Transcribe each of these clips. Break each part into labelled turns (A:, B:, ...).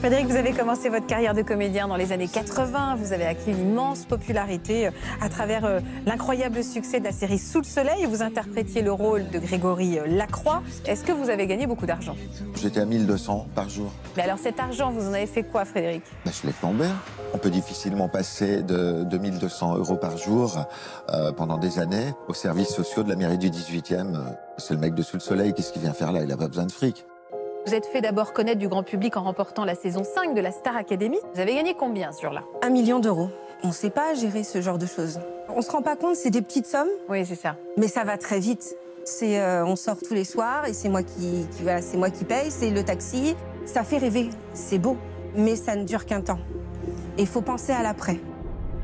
A: Frédéric, vous avez commencé votre carrière de comédien dans les années 80. Vous avez acquis une immense popularité euh, à travers euh, l'incroyable succès de la série Sous le Soleil. Vous interprétiez le rôle de Grégory euh, Lacroix. Est-ce que vous avez gagné beaucoup d'argent
B: J'étais à 1200 par jour.
A: Mais alors cet argent, vous en avez fait quoi, Frédéric
B: ben, Je l'ai flambé. On peut difficilement passer de 2200 euros par jour pendant des années aux services sociaux de la mairie du 18e. C'est le mec de Sous le Soleil, qu'est-ce qu'il vient faire là Il n'a pas besoin de fric.
A: Vous êtes fait d'abord connaître du grand public en remportant la saison 5 de la Star Academy. Vous avez gagné combien
C: sur jour-là Un million d'euros. On ne sait pas gérer ce genre de choses. On se rend pas compte, c'est des petites sommes. Oui, c'est ça. Mais ça va très vite. C'est, euh, on sort tous les soirs et c'est moi qui, voilà, c'est moi qui paye, c'est le taxi. Ça fait rêver, c'est beau, mais ça ne dure qu'un temps. Et il faut penser à l'après.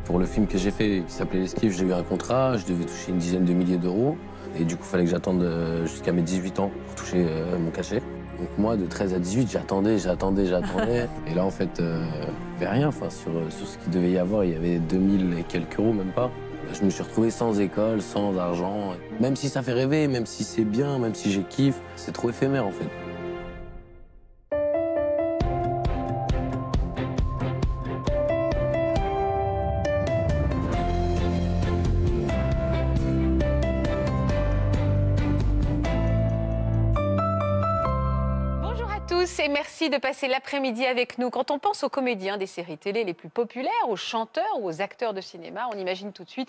D: Pour le film que j'ai fait, qui s'appelait L'esquive, j'ai eu un contrat, je devais toucher une dizaine de milliers d'euros. Et du coup, il fallait que j'attende euh, jusqu'à mes 18 ans pour toucher euh, mon cachet. Donc moi, de 13 à 18, j'attendais, j'attendais, j'attendais. et là, en fait, euh, rien. Enfin, sur, euh, sur ce qu'il devait y avoir, il y avait 2000 et quelques euros, même pas. Je me suis retrouvé sans école, sans argent. Même si ça fait rêver, même si c'est bien, même si j'ai kiff, c'est trop éphémère en fait.
A: de passer l'après-midi avec nous. Quand on pense aux comédiens des séries télé les plus populaires, aux chanteurs ou aux acteurs de cinéma, on imagine tout de suite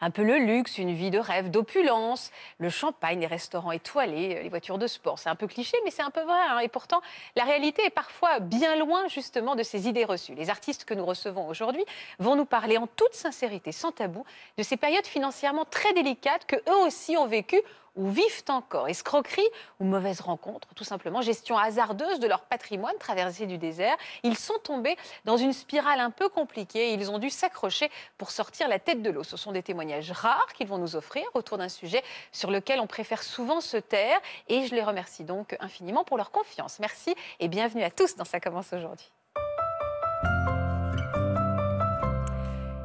A: un peu le luxe, une vie de rêve, d'opulence, le champagne, les restaurants étoilés, les voitures de sport. C'est un peu cliché, mais c'est un peu vrai. Hein. Et pourtant, la réalité est parfois bien loin justement de ces idées reçues. Les artistes que nous recevons aujourd'hui vont nous parler en toute sincérité, sans tabou, de ces périodes financièrement très délicates que eux aussi ont vécues ou vivent encore. Escroquerie ou mauvaise rencontre, tout simplement, gestion hasardeuse de leur patrimoine traversé du désert. Ils sont tombés dans une spirale un peu compliquée. et Ils ont dû s'accrocher pour sortir la tête de l'eau. Ce sont des témoignages rares qu'ils vont nous offrir autour d'un sujet sur lequel on préfère souvent se taire. Et je les remercie donc infiniment pour leur confiance. Merci et bienvenue à tous dans Ça commence aujourd'hui.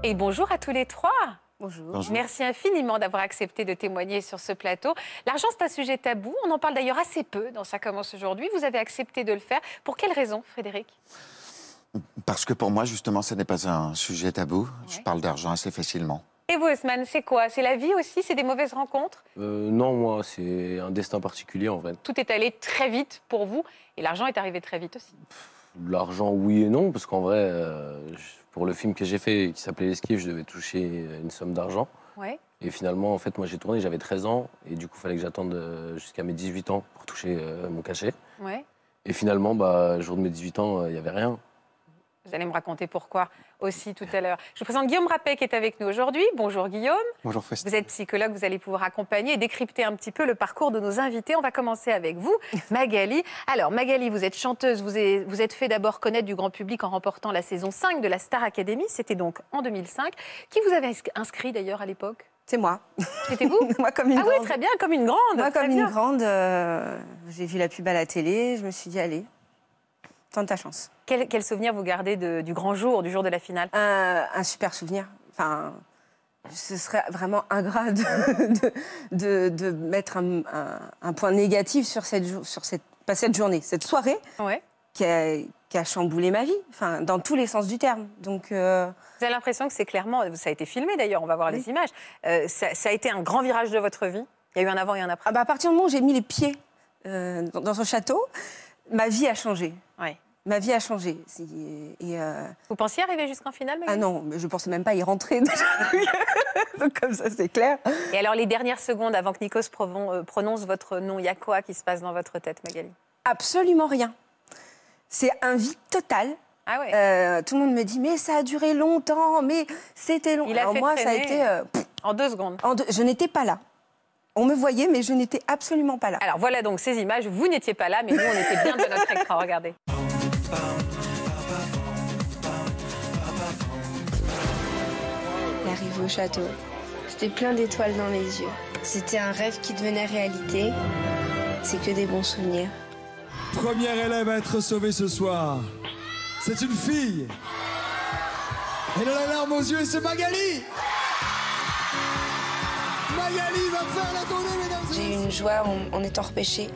A: Et bonjour à tous les trois. Bonjour. Merci infiniment d'avoir accepté de témoigner sur ce plateau. L'argent, c'est un sujet tabou. On en parle d'ailleurs assez peu dans Ça commence aujourd'hui. Vous avez accepté de le faire. Pour quelle raison, Frédéric
B: Parce que pour moi, justement, ce n'est pas un sujet tabou. Je parle d'argent assez facilement.
A: Et vous, Osman, c'est quoi C'est la vie aussi C'est des mauvaises rencontres
B: euh, Non, moi, c'est un destin particulier en vrai.
A: Tout est allé très vite pour vous et l'argent est arrivé très vite aussi.
D: L'argent, oui et non, parce qu'en vrai, euh, pour le film que j'ai fait qui s'appelait L'esquive, je devais toucher une somme d'argent. Et finalement, en fait, moi j'ai tourné, j'avais 13 ans, et du coup, il fallait que j'attende euh, jusqu'à mes 18 ans pour toucher euh, mon cachet. Et finalement, bah, jour de mes 18 ans, euh, il n'y avait rien.
A: Vous allez me raconter pourquoi aussi tout à l'heure. Je vous présente Guillaume Rappet qui est avec nous aujourd'hui. Bonjour Guillaume. Bonjour Vous êtes psychologue, vous allez pouvoir accompagner et décrypter un petit peu le parcours de nos invités. On va commencer avec vous, Magali. Alors Magali, vous êtes chanteuse, vous êtes, vous êtes fait d'abord connaître du grand public en remportant la saison 5 de la Star Academy, c'était donc en 2005. Qui vous avait inscrit d'ailleurs à l'époque c'est moi.
C: C'était vous Moi comme une grande. Ah oui, très bien, comme une grande. Moi comme une grande, euh, j'ai vu la pub à la télé, je me suis dit allez, de ta chance. Quel, souvenir vous gardez du grand jour, du jour de la finale euh, un, super souvenir. Enfin, ce serait vraiment ingrat de, de, mettre un, point négatif sur cette, sur cette, journée, cette soirée ouais. qui, a, chamboulé ma vie, enfin, dans tous les sens du terme. Donc, euh, Vous avez
A: l'impression que c'est clairement, ça a été filmé d'ailleurs, on va voir les images, euh, ça, a été
C: un grand virage de votre vie Il y a eu un avant et un après ah bah, À partir du moment où j'ai mis les pieds dans, dans ce château, Ma vie a changé. Ouais. Ma vie a changé. Et euh, Vous pensiez arriver jusqu'en finale Magali Ah non, je ne pensais même pas y rentrer. comme ça, c'est clair. Et alors,
A: les dernières secondes avant que Nikos euh, prononce votre nom, il y a quoi qui se passe dans votre tête, Magali
C: Absolument rien. C'est un vide total. Ah euh, tout le monde me dit, mais ça a duré longtemps, mais c'était long. Il moi, ça a été... en deux secondes. je n'étais pas là. On me voyait, mais je n'étais absolument pas là. Alors voilà donc ces images. Vous n'étiez pas là, mais nous, on était bien de notre écran. Regardez. Arrivé au château, j'étais plein d'étoiles dans les yeux. C'était un rêve qui devenait réalité. C'est que des bons souvenirs.
E: Première élève à être sauvée ce soir, c'est une fille. Elle a la larme aux yeux et c'est Magali.
C: J'ai une joie en, étant repêchée.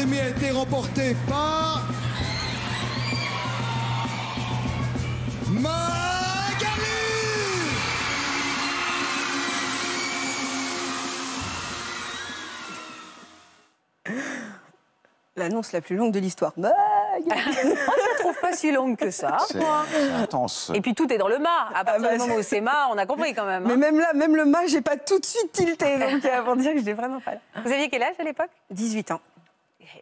B: a été remportée par... Magali
C: L'annonce la plus longue de l'histoire. On Je ne trouve pas si longue que ça. intense. Et puis
A: tout est dans le mât. À ah partir bah du moment où c'est mât, on a compris quand même. Mais hein. même
C: là, même le mât, j'ai pas tout de suite tilté. Donc avant euh, dire que je vraiment pas Vous aviez quel âge à l'époque 18 ans.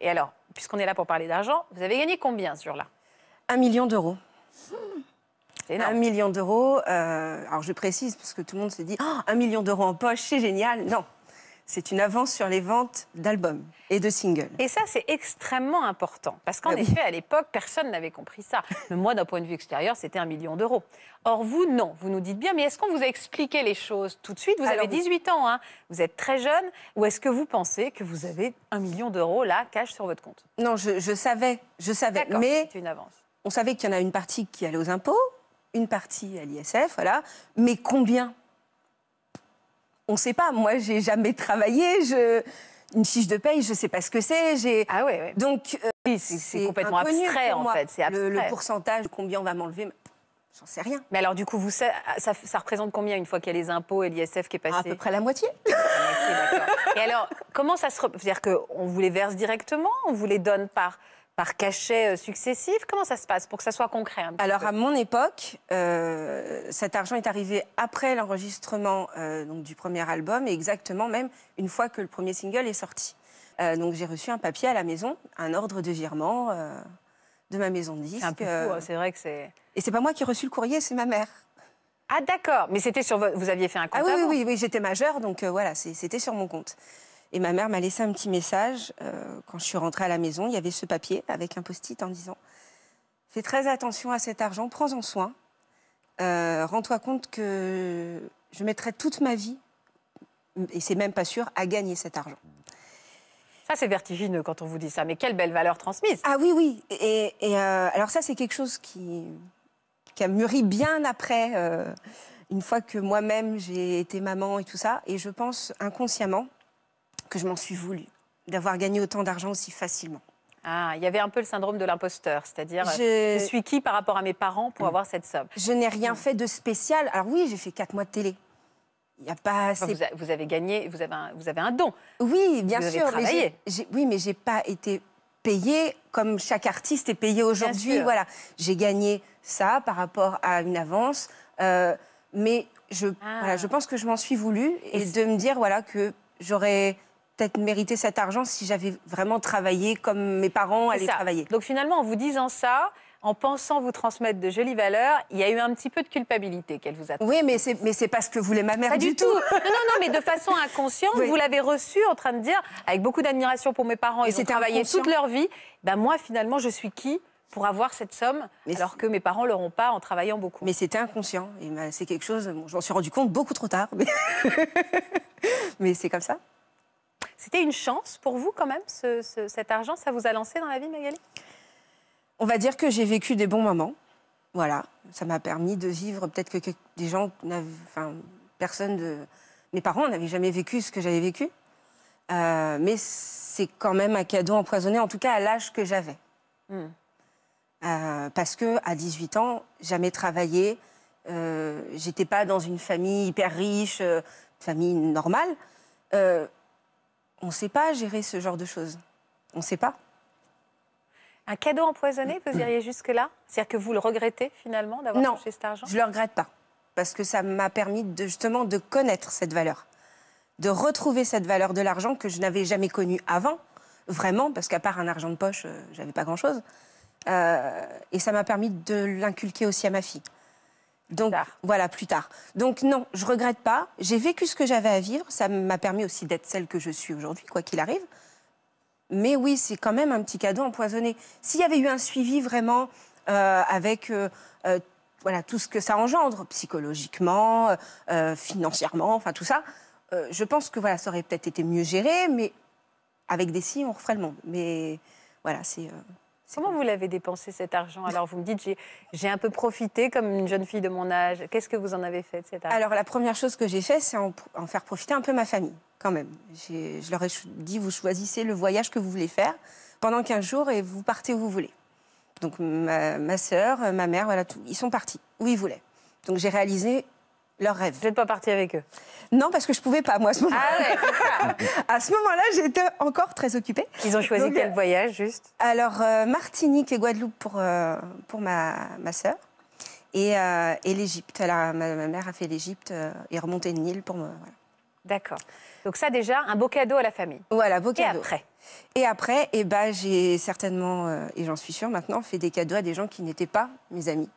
C: Et alors, puisqu'on est là pour parler d'argent, vous avez gagné combien sur là Un million d'euros. Un million d'euros. Euh, alors je précise parce que tout le monde se dit oh, un million d'euros en poche, c'est génial. Non, c'est une avance sur les ventes d'albums et de singles. Et ça, c'est extrêmement
A: important, parce qu'en ah effet, à l'époque, personne n'avait compris ça. Mais moi, d'un point de vue extérieur, c'était un million d'euros. Or, vous, non. Vous nous dites bien, mais est-ce qu'on vous a expliqué les choses tout de suite Vous avez 18 ans, hein vous
C: êtes très jeune, ou est-ce que vous pensez que vous avez un million d'euros, là, cash sur votre compte Non, je, savais, je savais, mais... On savait qu'il y en a une partie qui allait aux impôts, une partie à l'ISF, voilà, mais combien on ne sait pas. Moi, j'ai jamais travaillé. Je... Une fiche de paye, je ne sais pas ce que c'est. J'ai... Ah ouais, Donc, euh, c'est, complètement abstrait, en fait. C'est abstrait. Le, pourcentage, combien on va m'enlever, j'en sais rien.
A: Mais alors, du coup, vous, ça, représente combien une fois qu'il y a les impôts et l'ISF qui est passé À peu près la moitié. la moitié et alors, comment ça se... C'est-à-dire qu'on vous les verse directement On vous les donne par par cachets euh, successifs Comment ça se passe pour que ça soit concret
C: Alors à mon époque, euh, cet argent est arrivé après l'enregistrement euh, du premier album et exactement même une fois que le premier single est sorti. donc j'ai reçu un papier à la maison, un ordre de virement de ma maison de disque. C'est un peu fou, hein, c'est vrai que c'est. Et c'est pas moi qui ai reçu le courrier, c'est ma mère. Ah d'accord, mais c'était sur votre... vous aviez fait un compte. Ah oui, oui, oui, oui j'étais majeure, donc voilà, c'était sur mon compte. Et ma mère m'a laissé un petit message. Euh, quand je suis rentrée à la maison, il y avait ce papier avec un post-it en disant Fais très attention à cet argent, prends-en soin. Euh, rends-toi compte que je mettrai toute ma vie, et c'est même pas sûr, à gagner cet argent. Ça, c'est vertigineux quand on vous dit ça, mais quelle belle valeur transmise. Ah oui, oui. Et, euh, alors ça, c'est quelque chose qui, a mûri bien après, une fois que moi-même j'ai été maman et tout ça. Et je pense inconsciemment que je m'en suis voulu, d'avoir gagné autant d'argent aussi facilement. Ah, il
A: y avait un peu le syndrome de l'imposteur, c'est-à-dire je... suis qui par rapport à mes parents pour mm. avoir cette somme Je n'ai rien
C: fait de spécial. Alors oui, j'ai fait quatre mois de télé. Il y a pas assez... vous, avez gagné, vous avez un, vous avez un don. Oui, bien vous sûr. Avez mais oui, mais j'ai pas été payée comme chaque artiste est payé aujourd'hui. Voilà, j'ai gagné ça par rapport à une avance, euh, mais je, ah. voilà, je pense que je m'en suis voulu et, et de me dire voilà que j'aurais peut-être mérité cet argent si j'avais vraiment travaillé comme mes parents allaient travailler. Donc finalement, en vous disant ça, en pensant vous transmettre de jolies valeurs, il y a eu un petit peu
A: de culpabilité qu'elle vous a. Oui, mais c'est mais c'est pas ce que voulait ma mère pas du tout. non, non, mais de façon inconsciente, vous l'avez reçu en train de dire avec beaucoup d'admiration pour mes parents, et ils ont travaillé toute leur vie. Ben
C: moi finalement, je suis qui pour avoir cette somme, alors que mes parents l'auront pas en travaillant beaucoup. Mais c'était inconscient et ben, c'est quelque chose. Je J'en suis rendu compte beaucoup trop tard, mais c'est comme ça.
A: C'était une chance pour vous quand même, cet argent Ça vous a lancé dans la vie, Magali
C: On va dire que j'ai vécu des bons moments. Voilà, ça m'a permis de vivre peut-être que, des gens, enfin, personne de... Mes parents n'avaient jamais vécu ce que j'avais vécu. Euh, mais c'est quand même un cadeau empoisonné, en tout cas à l'âge que j'avais. Hmm. Euh, parce que à 18 ans, jamais travaillé, euh, j'étais pas dans une famille hyper riche, famille normale on ne sait pas gérer ce genre de choses. On ne sait pas.
A: Un cadeau empoisonné, vous iriez jusque-là C'est-à-dire que vous le regrettez finalement d'avoir touché cet argent Non, je ne le
C: regrette pas. Parce que ça m'a permis de, justement de connaître cette valeur. De retrouver cette valeur de l'argent que je n'avais jamais connue avant. Vraiment, parce qu'à part un argent de poche, euh, j'avais pas grand-chose. Euh, et ça m'a permis de l'inculquer aussi à ma fille. Donc voilà, plus tard. Donc non, je regrette pas. J'ai vécu ce que j'avais à vivre. Ça m'a permis aussi d'être celle que je suis aujourd'hui, quoi qu'il arrive. Mais oui, c'est quand même un petit cadeau empoisonné. S'il y avait eu un suivi vraiment euh, avec euh, euh, voilà tout ce que ça engendre psychologiquement, financièrement, enfin tout ça, je pense que voilà, ça aurait peut-être été mieux géré. Mais avec des signes, on referait le monde. Mais voilà, c'est
A: Comment vous l'avez dépensé cet argent Alors vous me dites, j'ai un peu profité comme une jeune fille de mon
C: âge. Qu'est-ce que vous en avez fait de cet argent Alors la première chose que j'ai fait, c'est en, faire profiter un peu ma famille, quand même. Je leur ai dit, vous choisissez le voyage que vous voulez faire pendant 15 jours et vous partez où vous voulez. Donc ma, ma soeur, ma mère, voilà, tout, ils sont partis où ils voulaient. Donc j'ai réalisé vous n'êtes pas partie avec eux Non, parce que je ne pouvais pas, moi, à ce moment-là. Ah à ce moment-là, j'étais encore très occupée. Ils ont choisi quel voyage, juste Alors, euh, Martinique et Guadeloupe pour, euh, pour ma, ma sœur. Et, euh, et l'Égypte. Ma, ma mère a fait l'Égypte et remonté le Nil pour moi. D'accord. Donc
A: ça déjà, un beau cadeau à la famille.
C: Voilà, beau cadeau. Et après Et eh après, ben, j'ai certainement, et j'en suis sûre maintenant, fait des cadeaux à des gens qui n'étaient pas mes amis.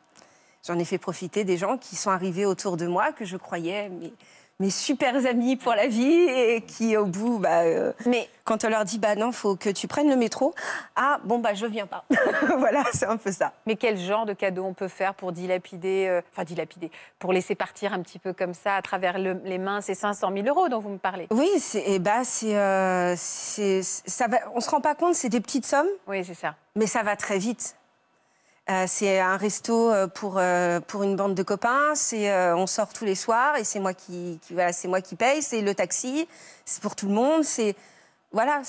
C: J'en ai fait profiter des gens qui sont arrivés autour de moi, que je croyais mes, mes super amis pour la vie, et qui, au bout, bah, euh, Mais... quand on leur dit bah non, faut que tu prennes le métro, ah bon, bah je viens pas. voilà, c'est un peu ça.
A: Mais quel genre de cadeau on peut faire pour dilapider, euh, enfin dilapider, pour laisser partir un petit peu comme ça à travers les mains ces 500 000 euros dont vous me parlez Oui, on
C: ne eh bah, euh, c'est, ça va, on se rend pas compte, c'est des petites sommes. Oui, c'est ça. Mais ça va très vite. Euh, c'est un resto euh, pour, euh, pour une bande de copains. on sort tous les soirs et c'est moi qui, qui voilà, c'est moi qui paye. C'est le taxi. C'est pour tout le monde. C'est voilà.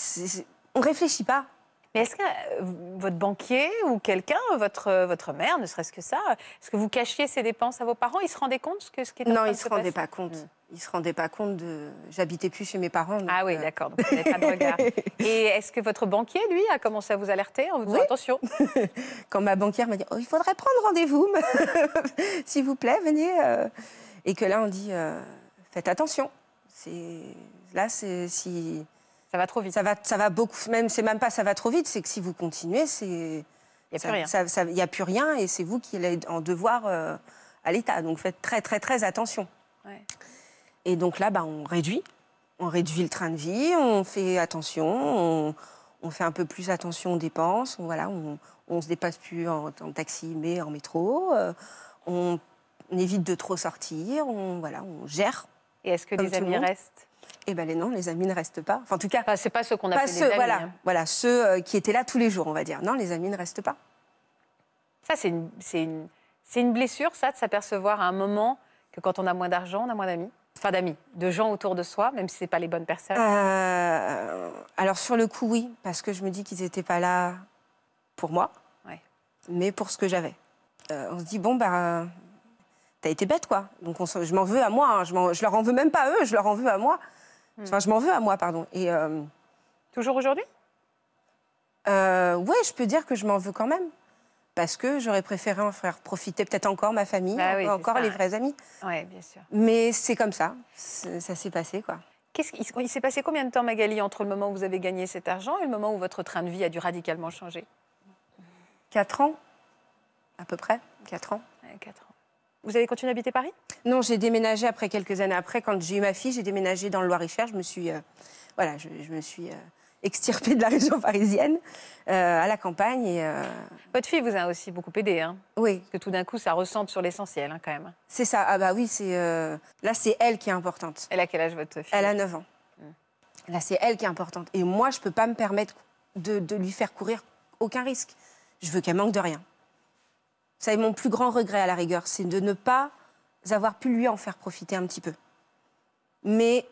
C: On réfléchit pas. Mais est-ce que euh,
A: votre banquier ou quelqu'un, votre, euh, votre mère, ne serait-ce que ça, est-ce que vous cachiez ces dépenses à vos parents Ils se rendaient compte ce que ce qui était Non, ils ne se, rendaient pas
C: compte. Ils hmm. Ils se rendaient pas compte de. J'habitais plus chez mes parents. ah oui, euh, d'accord. Donc, vous pas de regard. Et est-ce que votre banquier, lui, a commencé à vous alerter en vous disant
A: attention
C: Quand ma banquière m'a dit oh, il faudrait prendre rendez-vous, s'il vous plaît, venez. Et que là, on dit faites attention. Là, c'est si ça va trop vite. Ça va, ça va beaucoup. Même, c'est même pas ça va trop vite, c'est que si vous continuez, c'est. Il n'y a, a, plus rien et c'est vous qui allez en devoir euh, à l'État. Donc faites très, très, très attention. Et donc là, bah, on réduit. On réduit le train de vie, on fait attention, on, fait un peu plus attention aux dépenses. On, voilà, on, se dépasse plus en, taxi, mais en métro. on, euh, on, évite de trop sortir. On, voilà, on gère. Et est-ce que les amis restent eh bien, non, les amis ne restent pas. Enfin, en tout cas. c'est pas ceux qu'on appelle les amis. Voilà, hein. voilà ceux euh, qui étaient là tous les jours, on va dire. Non, les amis ne restent pas.
A: Ça, c'est une, une, une, blessure, ça, de s'apercevoir à un moment que quand on a moins d'argent, on a moins d'amis. Enfin, d'amis, de gens autour de soi, même si ce n'est pas les bonnes personnes.
C: Euh, alors, sur le coup, oui, parce que je me dis qu'ils n'étaient pas là pour moi, mais pour ce que j'avais. Euh, on se dit, bon, ben, t'as été bête, quoi. Donc, je m'en veux à moi. Hein. Je, je leur en veux même pas à eux, je leur en veux à moi. Enfin, je m'en veux à moi, pardon. Et, euh, Toujours aujourd'hui Oui, euh, Ouais, je peux dire que je m'en veux quand même. Parce que j'aurais préféré en faire profiter peut-être encore ma famille, bah ou encore les vrais amis. Ouais, bien sûr. Mais c'est comme ça. Ça s'est passé, quoi. il s'est
A: passé combien de temps, Magali, entre le moment où vous avez gagné cet argent et le moment où votre train de vie a dû radicalement changer
C: Quatre ans, à peu près. Quatre ans. quatre ans. Vous avez continué à habiter Paris Non, j'ai déménagé après quelques années après. Quand j'ai eu ma fille, j'ai déménagé dans le Loir-et-Cher. Je me suis, euh, voilà, je, me suis euh, extirpée de la région parisienne euh, à la campagne. Et, Votre fille vous a aussi beaucoup aidé. Hein oui. que tout d'un coup, ça ressemble sur l'essentiel hein, quand même. C'est ça. Ah bah oui, c'est là, c'est elle qui est importante. Elle a quel âge votre fille Elle a 9 ans.
A: Hmm.
C: Là, c'est elle qui est importante. Et moi, je ne peux pas me permettre de lui faire courir aucun risque. Je veux qu'elle manque de rien est mon plus grand regret à la rigueur, c'est de ne pas avoir pu lui en faire profiter un petit peu. Mais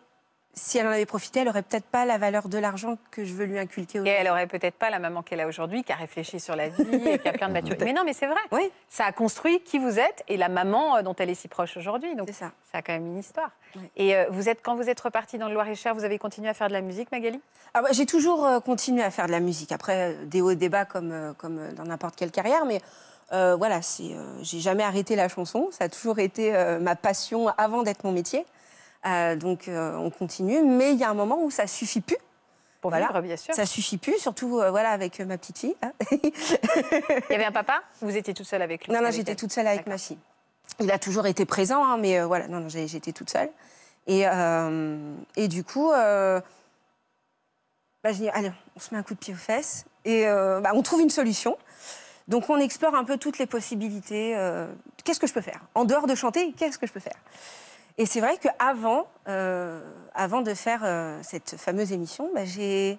C: si elle en avait profité, elle aurait peut-être pas la valeur de l'argent que je veux lui inculquer. Et elle
A: aurait peut-être pas la maman qu'elle a aujourd'hui, qui a réfléchi sur la vie, et qui a plein de maturité. mais non, mais c'est vrai. Oui. Ça a construit qui vous êtes et la maman euh, dont elle est si proche aujourd'hui. Donc ça. ça. a quand même une histoire. Et euh, vous êtes quand vous êtes repartie dans le Loir-et-Cher, vous avez
C: continué à faire de la musique, Magali ah bah, J'ai toujours euh, continué à faire de la musique. Après des hauts et des bas comme comme dans n'importe quelle carrière, mais euh, voilà, c'est, euh, j'ai jamais arrêté la chanson. Ça a toujours été euh, ma passion avant d'être mon métier. donc on continue, mais il y a un moment où ça suffit plus. Pour voilà. bien sûr. Ça suffit plus, surtout voilà avec ma petite fille. Hein. il y avait un papa. Vous étiez toute seule avec lui. Non, non, j'étais toute seule avec ma fille. Il a toujours été présent, hein, mais voilà, non, non, j'étais toute seule. Et, du coup, bah, je dis, allez, on se met un coup de pied aux fesses et bah, on trouve une solution. Donc on explore un peu toutes les possibilités. Euh, qu'est-ce que je peux faire En dehors de chanter, qu'est-ce que je peux faire Et c'est vrai qu'avant euh, avant de faire euh, cette fameuse émission, bah, j'ai,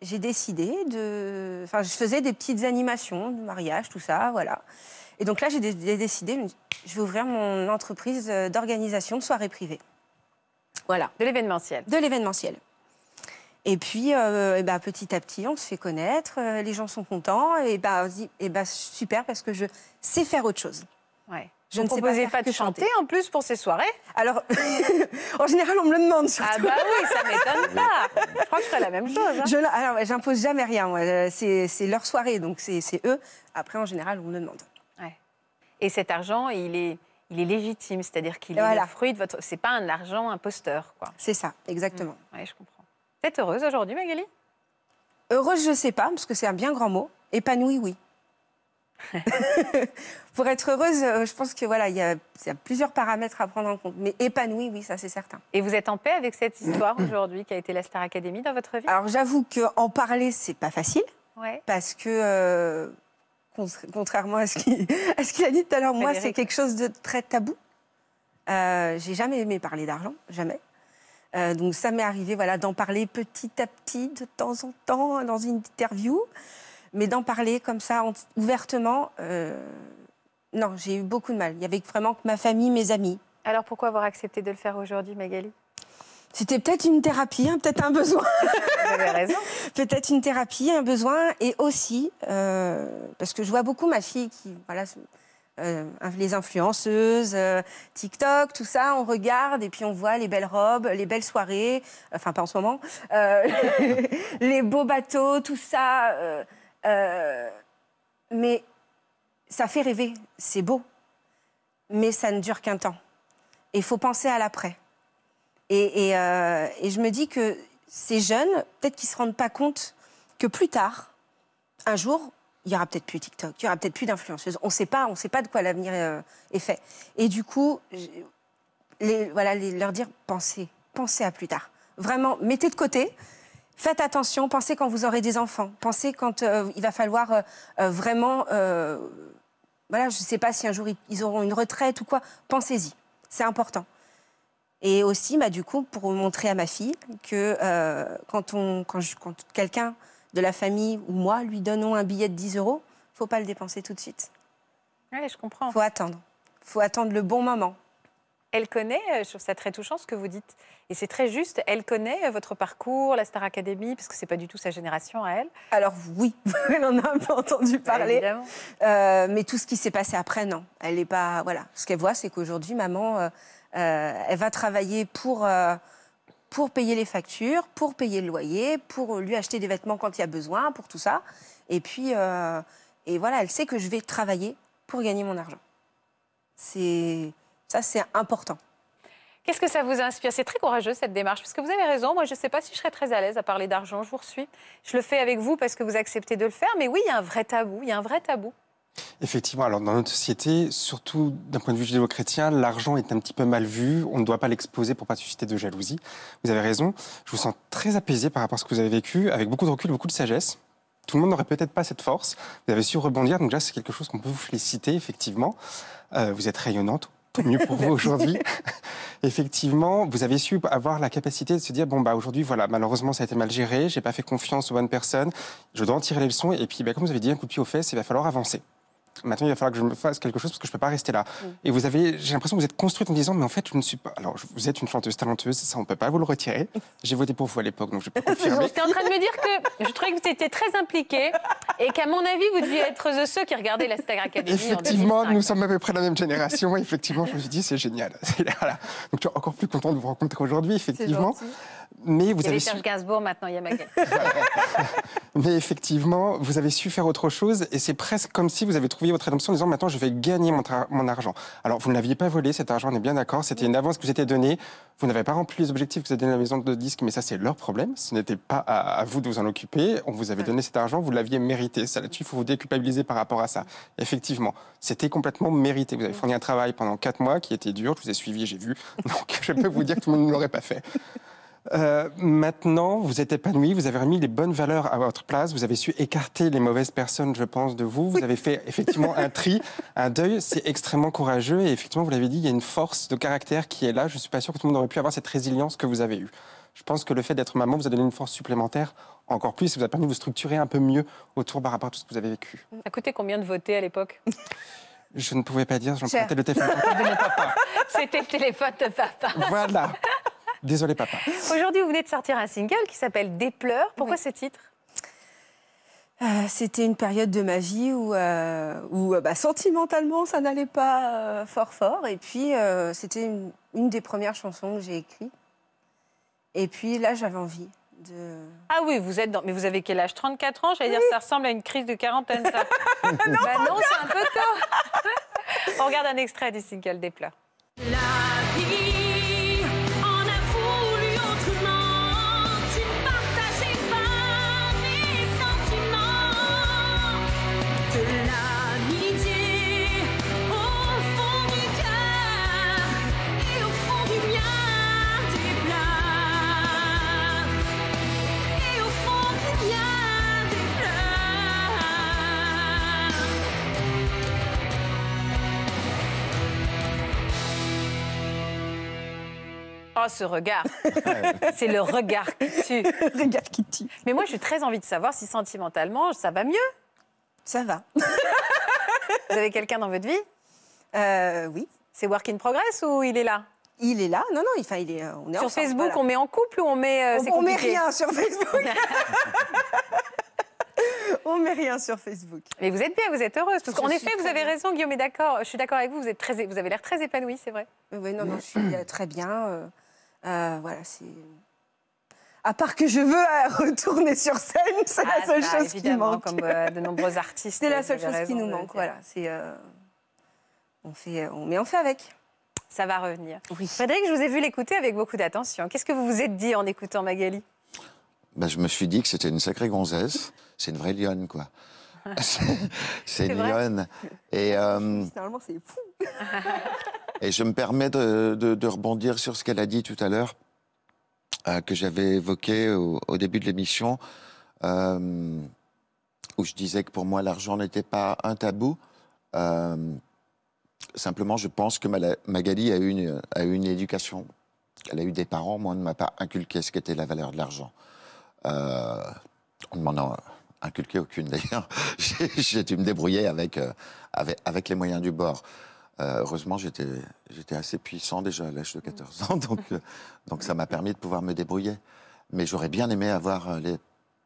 C: décidé de... Enfin, je faisais des petites animations de mariage, tout ça, voilà. Et donc là, j'ai décidé, je vais ouvrir mon entreprise d'organisation de soirées privées. Voilà. De l'événementiel. De l'événementiel. Et puis, euh, ben, petit à petit, on se fait connaître, euh, les gens sont contents, et bah, on se dit, et bah, super, parce que je sais faire autre chose. Ouais. Je vous ne proposais pas, pas, de chanter. en plus pour ces soirées Alors, en général, on me le demande surtout. Ah bah oui, ça m'étonne pas. Je crois que je ferais la même chose. Hein. alors, j'impose jamais rien. Euh, c'est leur soirée, donc c'est eux. Après, en général, on me le demande.
A: Ouais. Et cet argent, il est, il est légitime, c'est-à-dire qu'il est le fruit de votre... C'est pas un argent imposteur, quoi.
C: C'est ça, exactement. Mmh. Oui, je comprends. T'es heureuse aujourd'hui, Magali Heureuse, je ne sais pas, parce que c'est un bien grand mot. Épanouie, oui. Pour être heureuse, euh, je pense que voilà, il y, a, plusieurs paramètres à prendre en compte. Mais épanouie, oui, ça c'est certain. Et vous êtes en paix avec cette histoire aujourd'hui qui a été la Star Academy dans votre vie Alors j'avoue qu'en parler, c'est pas facile. Parce que, euh, contrairement à ce qu'il a dit tout à l'heure, moi, c'est quelque chose de très tabou. Euh, J'ai jamais aimé parler d'argent, jamais. Euh, donc ça m'est arrivé voilà, d'en parler petit à petit, de temps en temps, dans une interview. Mais d'en parler comme ça, ouvertement, euh, non, j'ai eu beaucoup de mal. Il y avait vraiment que ma famille, mes amis. Alors pourquoi avoir accepté de le faire aujourd'hui, Magali c'était peut-être une thérapie, hein, peut-être un besoin. Vous avez raison. peut-être une thérapie, un besoin, et aussi euh, parce que je vois beaucoup ma fille qui voilà euh, les influenceuses, euh, TikTok, tout ça, on regarde et puis on voit les belles robes, les belles soirées, enfin pas en ce moment, euh, les beaux bateaux, tout ça. mais ça fait rêver, c'est beau, mais ça ne dure qu'un temps. et Il faut penser à l'après. Et, et, je me dis que ces jeunes, peut-être qu'ils ne se rendent pas compte que plus tard, un jour, il y aura peut-être plus TikTok, il y aura peut-être plus d'influenceuses. On ne sait pas, on sait pas de quoi l'avenir euh, est fait. Et du coup, les, voilà, leur dire pensez, pensez à plus tard. Vraiment, mettez de côté. Faites attention, pensez quand vous aurez des enfants, pensez quand euh, il va falloir euh, vraiment, voilà, je ne sais pas si un jour ils, auront une retraite ou quoi, pensez-y, c'est important. Et aussi, bah, du coup, pour montrer à ma fille que quand, on, quand quelqu'un de la famille ou moi lui donnons un billet de 10 euros, il ne faut pas le dépenser tout de suite. Oui, je comprends. Il faut attendre. Il faut attendre le
A: bon moment. Elle connaît, euh, je trouve ça très touchant ce que vous dites. Et c'est très juste, elle connaît euh,
C: votre parcours, la Star Academy, parce que c'est pas du tout sa génération à elle. Alors oui, elle en a un peu entendu bah, parler. Euh, mais tout ce qui s'est passé après, non. Elle n'est pas. Voilà. Ce qu'elle voit, c'est qu'aujourd'hui, maman, elle va travailler pour pour payer les factures, pour payer le loyer, pour lui acheter des vêtements quand il y a besoin, pour tout ça. Et puis, euh, et voilà, elle sait que je vais travailler pour gagner mon argent. C'est ça, c'est important.
A: Qu'est-ce que ça vous inspire C'est très courageux cette démarche, parce que vous avez raison. Moi, je ne sais pas si je serais très à l'aise à parler d'argent. Je vous suis Je le fais avec vous parce que vous acceptez de le faire. Mais oui, il y a un vrai tabou. Il y a un vrai tabou
E: Effectivement, alors dans notre société, surtout d'un point de vue judéo-chrétien, l'argent est un petit peu mal vu, on ne doit pas l'exposer pour ne pas susciter de jalousie. Vous avez raison, je vous sens très apaisé par rapport à ce que vous avez vécu, avec beaucoup de recul, beaucoup de sagesse. Tout le monde n'aurait peut-être pas cette force, vous avez su rebondir, donc là c'est quelque chose qu'on peut vous féliciter, effectivement. Euh, vous êtes rayonnante, tant mieux pour vous aujourd'hui. Effectivement, vous avez su avoir la capacité de se dire bon bah aujourd'hui voilà malheureusement ça a été mal géré, j'ai pas fait confiance aux bonnes personnes, je dois en tirer les leçons et puis bah, comme vous avez dit un coup de pied aux fesses, il va falloir avancer maintenant il va falloir que je me fasse quelque chose parce que je ne peux pas rester là. Mm. Et vous avez, j'ai l'impression que vous êtes construite en disant, mais en fait, je ne suis pas. Alors, vous êtes une chanteuse talentueuse, ça, on ne peut pas vous le retirer. J'ai voté pour vous à l'époque, donc je peux
A: confirmer. J'étais en train de me dire que je trouvais que vous étiez très impliquée et qu'à mon avis, vous deviez être de ceux qui regardaient la Star Academy. Effectivement,
E: nous sommes à peu près la même génération. effectivement, je me suis dit, c'est génial. Donc, je suis encore plus content de vous rencontrer aujourd'hui, effectivement. Mais vous avez su...
A: maintenant il y a
E: Mais effectivement, vous avez su faire autre chose et c'est presque comme si vous avez trouvé votre rédemption en disant maintenant je vais gagner mon, argent. Alors vous ne l'aviez pas volé cet argent, on est bien d'accord, c'était une avance que vous étiez donnée. Vous n'avez pas rempli les objectifs que vous avez donnés à la maison de disques, mais ça c'est leur problème. Ce n'était pas à, vous de vous en occuper. On vous avait donné cet argent, vous l'aviez mérité. Ça là-dessus, il faut vous déculpabiliser par rapport à ça. Effectivement, c'était complètement mérité. Vous avez mm. fourni un travail pendant quatre mois qui était dur, je vous ai suivi, j'ai vu. Donc je peux vous dire que tout le monde ne l'aurait pas fait. Euh, maintenant, vous êtes épanoui, vous avez remis les bonnes valeurs à votre place, vous avez su écarter les mauvaises personnes, je pense, de vous. Vous avez fait effectivement un tri, un deuil. C'est extrêmement courageux et effectivement, vous l'avez dit, il y a une force de caractère qui est là. Je ne suis pas sûr que tout le monde aurait pu avoir cette résilience que vous avez eue. Je pense que le fait d'être maman vous a donné une force supplémentaire encore plus, ça vous a permis de vous structurer un peu mieux autour par rapport à tout ce que vous avez vécu.
A: À côté, combien de votés à l'époque
E: Je ne pouvais pas dire, j'empruntais le téléphone de mon papa.
A: C'était le téléphone de papa. Voilà. Désolé, papa. Aujourd'hui, vous venez de sortir un single qui s'appelle Des pleurs. Pourquoi ce titre
C: euh, c'était une période de ma vie où, euh, euh bah, sentimentalement ça n'allait pas euh, fort fort. Et puis c'était une, des premières chansons que j'ai écrites. Et puis là j'avais envie
A: de... Ah oui, vous êtes dans... Mais vous avez quel âge 34 ans J'allais dire ça ressemble à une crise de quarantaine ça.
C: Bah non, c'est un peu
A: tôt. On regarde un extrait du single des pleurs. La vie Oh, ce regard C'est le regard qui tue. Le regard qui tue. Mais moi, j'ai très envie de savoir si sentimentalement, ça va mieux. Ça va. Vous avez quelqu'un dans votre vie euh, Oui. C'est Work in
C: Progress ou il est là il est là, non, non, il est, euh, on est Sur Facebook, on met en couple ou on met... Euh, on, on met rien sur Facebook. on met rien sur Facebook. Mais vous êtes bien, vous êtes heureuse. Parce qu'en effet, vous avez raison,
A: Guillaume est d'accord. Je suis d'accord avec vous, vous, êtes très, vous avez l'air très épanouie,
C: c'est vrai. Oui, non, non, je suis très bien. Euh, voilà, c'est. Euh, à part que je veux euh, retourner sur scène, c'est la ah, seule chose qui manque. Comme de nombreux artistes. C'est la seule chose qui nous manque, voilà. C'est, on fait, on... mais on fait avec.
A: Ça va revenir. Oui. Frédéric, je vous ai vu l'écouter avec beaucoup d'attention. Qu'est-ce que vous vous êtes dit en écoutant Magali
B: ben, Je me suis dit que c'était une sacrée gonzesse. c'est une vraie lionne, quoi. c'est une lionne. Et, Normalement,
C: c'est fou.
B: Et je me permets de, rebondir sur ce qu'elle a dit tout à l'heure, euh, que j'avais évoqué au, début de l'émission, euh, où je disais que pour moi, l'argent n'était pas un tabou. Euh, simplement, je pense que Magali a eu une, éducation. Elle a eu des parents, moi, on ne m'a pas inculqué ce qu'était la valeur de l'argent. on m'en a inculqué aucune, d'ailleurs. J'ai dû me débrouiller avec, avec les moyens du bord. Euh, heureusement, j'étais, assez puissant déjà à l'âge de 14 ans, donc, euh, donc ça m'a permis de pouvoir me débrouiller. Mais j'aurais bien aimé avoir euh, les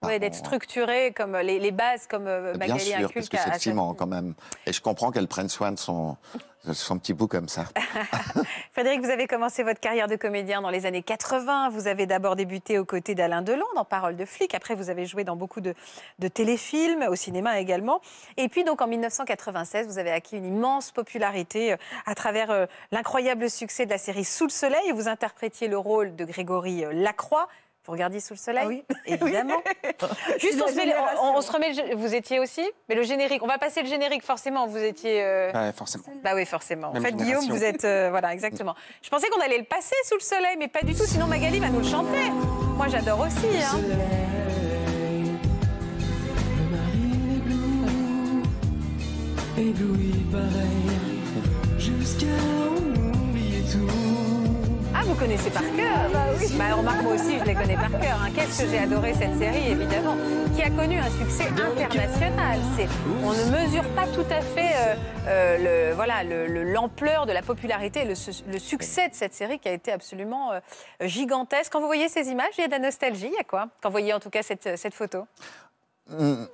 A: oui, d'être structuré comme euh, les, bases, comme euh, Magali Bien sûr, parce ciment
B: quand même. Et je comprends qu'elle prenne soin de son, son petit bout comme ça.
A: Frédéric, vous avez commencé votre carrière de comédien dans les années 80. Vous avez d'abord débuté aux côtés d'Alain Delon dans Parole de flic. Après, vous avez joué dans beaucoup de, téléfilms, au cinéma également. Et puis, donc, en 1996, vous avez acquis une immense popularité euh, à travers l'incroyable succès de la série Sous le soleil. Vous interprétiez le rôle de Grégory Lacroix, vous regardiez sous le ah soleil ah Oui, évidemment. Juste, on se, remet, vous étiez aussi, mais le générique, on va passer le générique forcément, vous étiez... Bah, forcément. Bah oui, forcément. en fait, Guillaume, vous êtes... Euh, voilà, exactement. Je pensais qu'on allait le passer sous le soleil, mais pas du tout, sinon Magali va nous le chanter. Moi, j'adore aussi. Hein.
D: Ébloui pareil jusqu'à
A: vous connaissez par cœur. Bah, bah, remarque, moi aussi, je les connais par cœur. Hein. Qu'est-ce que j'ai adoré cette série, évidemment, qui a connu un succès international. C'est, on ne mesure pas tout à fait euh, euh, voilà, l'ampleur de la popularité, le, succès de cette série qui a été absolument euh, gigantesque. Quand vous voyez ces images, il y a de la nostalgie, il y a quoi Quand vous voyez en tout cas cette, cette photo hmm.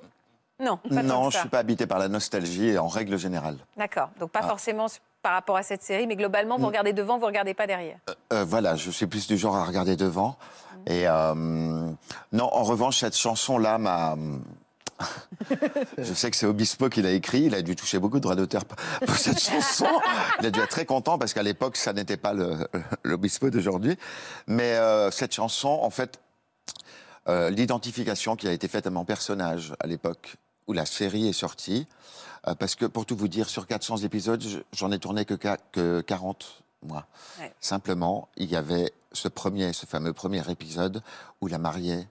A: Non, non je ne suis pas
B: habité par la nostalgie en règle générale.
A: D'accord, donc pas ah. forcément par rapport à cette série, mais globalement, vous mm. regardez devant, vous regardez pas derrière. Euh,
B: euh, voilà, je suis plus du genre à regarder devant. Mm. Et euh, non, en revanche, cette chanson-là m'a. je sais que c'est Obispo qui l'a écrit, il a dû toucher beaucoup de droits d'auteur pour cette chanson. Il a dû être très content parce qu'à l'époque, ça n'était pas l'Obispo d'aujourd'hui. Mais cette chanson, en fait, l'identification qui a été faite à mon personnage à l'époque où la série est sortie, euh, parce que pour tout vous dire, sur 400 épisodes, j'en ai tourné que, que 40, moi. Simplement, il y avait ce premier, ce fameux premier épisode où la mariée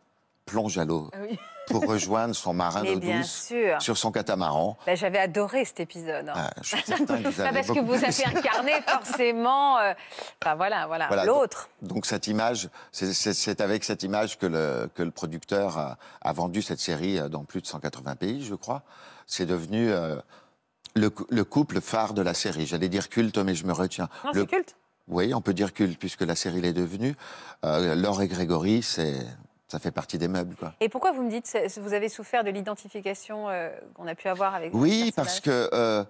B: plonge à l'eau. Ah
A: pour rejoindre
B: son marin d'eau douce sur son catamaran.
A: Bah, j'avais adoré cet épisode. Hein. Ah, je suis certain que ah, Parce que vous avez incarné forcément euh, enfin, voilà, voilà, l'autre.
B: donc, cette image, c'est avec cette image que le, que le producteur a, vendu cette série euh, dans plus de 180 pays, je crois c'est devenu euh, le, couple phare de la série. J'allais dire culte, mais je me retiens. Non, c'est culte Oui, on peut dire culte, puisque la série l'est devenue. Euh, Laure et Grégory, c'est... Ça fait partie des meubles. Quoi.
A: Et pourquoi vous me dites que vous avez souffert de l'identification euh, qu'on a pu avoir avec Oui, parce
B: que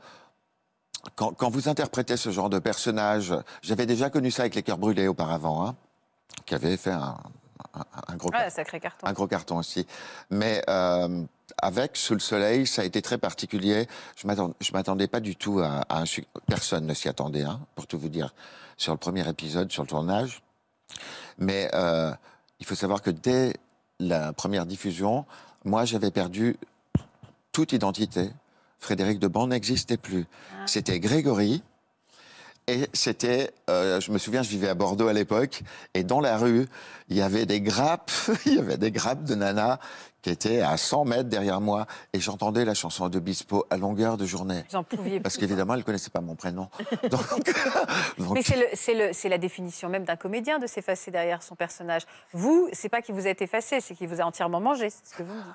B: quand, vous interprétez ce genre de personnage, j'avais déjà connu ça avec Les Cœurs Brûlés auparavant, hein, qui avait fait un, gros, ah,
A: sacré carton. un
B: gros carton aussi. Mais avec Sous le Soleil, ça a été très particulier. Je ne m'attendais pas du tout à, un Personne ne s'y attendait, hein, pour tout vous dire, sur le premier épisode, sur le tournage. Mais euh, il faut savoir que dès la première diffusion, moi, j'avais perdu toute identité. Frédéric Deban n'existait plus. Ah. C'était Grégory, et c'était, euh, je me souviens, je vivais à Bordeaux à l'époque, et dans la rue, il y avait des grappes, il y avait des grappes de nana qui étaient à 100 mètres derrière moi, et j'entendais la chanson de Bispo à longueur de journée. J'en pouvais Parce qu'évidemment, elle ne connaissait pas mon prénom.
A: Mais c'est la définition même d'un comédien de s'effacer derrière son personnage. Vous, c'est pas qu'il vous êtes effacé, c'est qu'il vous a entièrement mangé, c'est ce que vous me dites.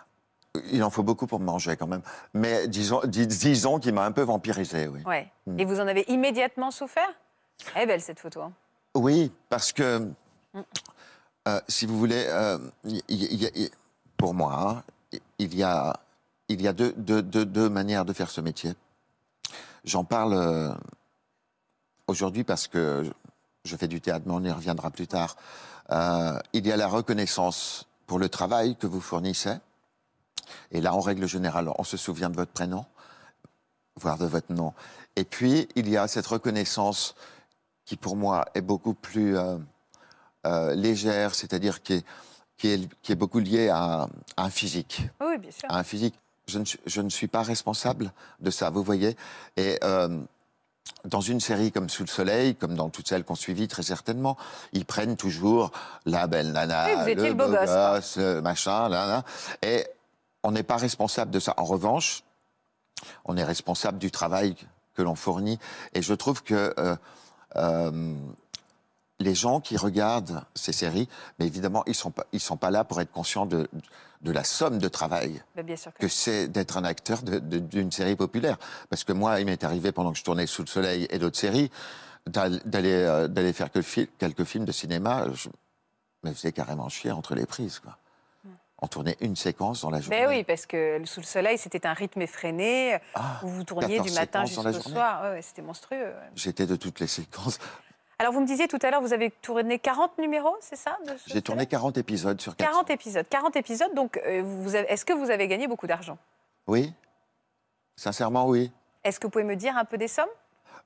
B: Il en faut beaucoup pour me manger quand même. Mais disons, disons qu'il m'a un peu vampirisé, oui.
A: Mm. Et vous en avez immédiatement souffert Elle belle cette photo. Hein.
B: Oui, parce que, mm. euh, si vous voulez, euh, pour moi, il y a, il y a deux, manières de faire ce métier. J'en parle euh, aujourd'hui parce que je, je fais du théâtre, mais on y reviendra plus tard. il y a la reconnaissance pour le travail que vous fournissez. Et là, en règle générale, on se souvient de votre prénom, voire de votre nom. Et puis, il y a cette reconnaissance qui, pour moi, est beaucoup plus euh, euh, légère, c'est-à-dire qui est, qui, est, qui est, beaucoup liée à, un physique. Oui, bien sûr. À un physique. Je ne, je ne, suis pas responsable de ça, vous voyez. Et euh, dans une série comme Sous le Soleil, comme dans toutes celles qu'on suivit très certainement, ils prennent toujours la belle nana, le beau, gosse, gosse machin, là, là. Et on n'est pas responsable de ça. En revanche, on est responsable du travail que l'on fournit. Et je trouve que euh, euh, les gens qui regardent ces séries, mais évidemment, ils ne sont, pas, ils sont pas là pour être conscients de, de la somme de travail que, c'est d'être un acteur d'une série populaire. Parce que moi, il m'est arrivé pendant que je tournais Sous le Soleil et d'autres séries euh, d'aller faire quelques films de cinéma. Je me faisais carrément chier entre les prises. Quoi. On tournait une séquence dans la ben journée.
A: Ben oui, parce que Sous le soleil, c'était un rythme effréné ah, où vous tourniez du matin jusqu'au soir. c'était monstrueux.
B: J'étais de toutes les séquences.
A: Alors, vous me disiez tout à l'heure, vous avez tourné 40 numéros, c'est ça J'ai
B: tourné 40 épisodes sur 40.
A: 40 épisodes. 40 épisodes, donc euh, est-ce que vous avez gagné beaucoup d'argent
B: Oui. Sincèrement, oui.
A: Est-ce que vous pouvez me dire un peu des sommes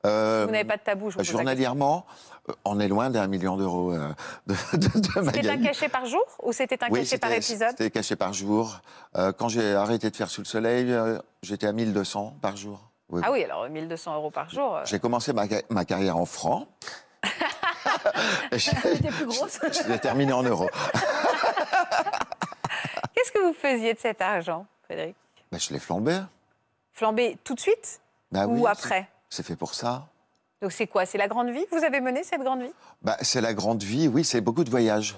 B: euh, vous n'avez pas de tabou, je Journalièrement, euh, on est loin d'un million d'euros euh, de, de, de C'était un
A: cachet par jour ou c'était un cachet par épisode C'était
B: caché par jour. quand j'ai arrêté de faire Sous le Soleil, j'étais à 1200 par jour. Ah oui,
A: alors 1200 euros par jour. J'ai
B: commencé ma, carrière en francs. J'ai
A: Je l'ai
B: terminé en euros.
A: Qu'est-ce que vous faisiez de cet argent, Frédéric
B: ben, Je l'ai flambé.
A: Flambé tout de suite ben Ou après
B: c'est fait pour ça.
A: Donc c'est quoi C'est la grande vie Vous avez mené cette grande vie
B: bah, C'est la grande vie, oui, c'est beaucoup de voyages.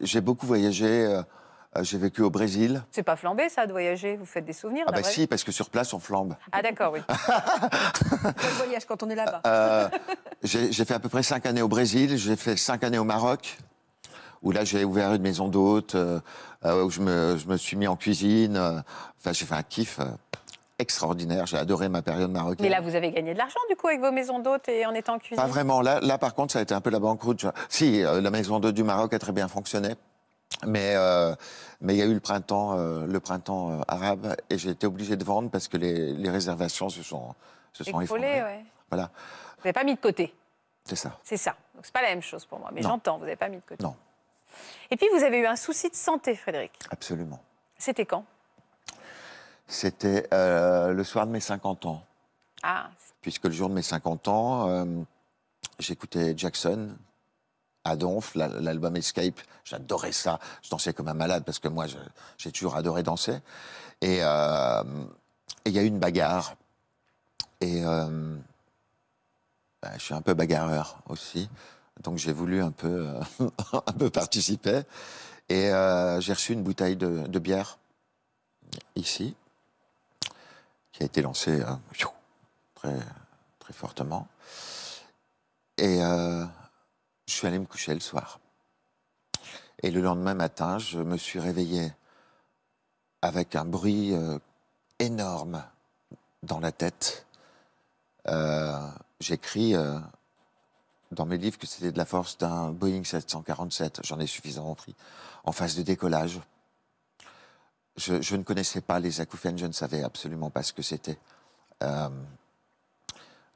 B: J'ai beaucoup voyagé, euh, euh, j'ai vécu au Brésil.
A: C'est pas flambé ça de voyager, vous faites des souvenirs Ah bah si,
B: parce que sur place on flambe.
C: Ah d'accord, oui. Quel voyage quand on est là-bas
B: euh, J'ai fait à peu près cinq années au Brésil, j'ai fait cinq années au Maroc où là j'ai ouvert une maison d'hôte. où je me, je me, suis mis en cuisine. Enfin, j'ai fait un kiff extraordinaire. J'ai adoré ma période marocaine. Mais là,
A: vous avez gagné de l'argent, du coup, avec vos maisons d'hôtes et en étant cuisinier Pas
B: vraiment. Là, là, par contre, ça a été un peu la banqueroute. Si, euh, la maison d'hôtes du Maroc a très bien fonctionné. Mais euh, mais il y a eu le printemps, euh, le printemps arabe, et j'ai été obligé de vendre parce que les, réservations se sont, se sont effondrées. Voilà.
A: Vous n'avez pas mis de côté C'est ça. C'est ça. Donc, c'est pas la même chose pour moi. Mais j'entends, vous n'avez pas mis de côté. Non. Et puis, vous avez eu un souci de santé, Frédéric Absolument. C'était quand
B: c'était euh, le soir de mes 50 ans. Ah. Puisque le jour de mes 50 ans, euh, j'écoutais Jackson, Adonf, l'album Escape. J'adorais ça. Je dansais comme un malade parce que moi, j'ai toujours adoré danser. Euh, et il y a eu une bagarre. Et bah, je suis un peu bagarreur aussi. Donc j'ai voulu un peu, participer. Et j'ai reçu une bouteille de bière ici a été lancé euh, très, très fortement. Et euh, je suis allé me coucher le soir. Et le lendemain matin, je me suis réveillé avec un bruit euh, énorme dans la tête. J'écris dans mes livres que c'était de la force d'un Boeing 747. J'en ai suffisamment pris en phase de décollage je, ne connaissais pas les acouphènes, je ne savais absolument pas ce que c'était. Euh,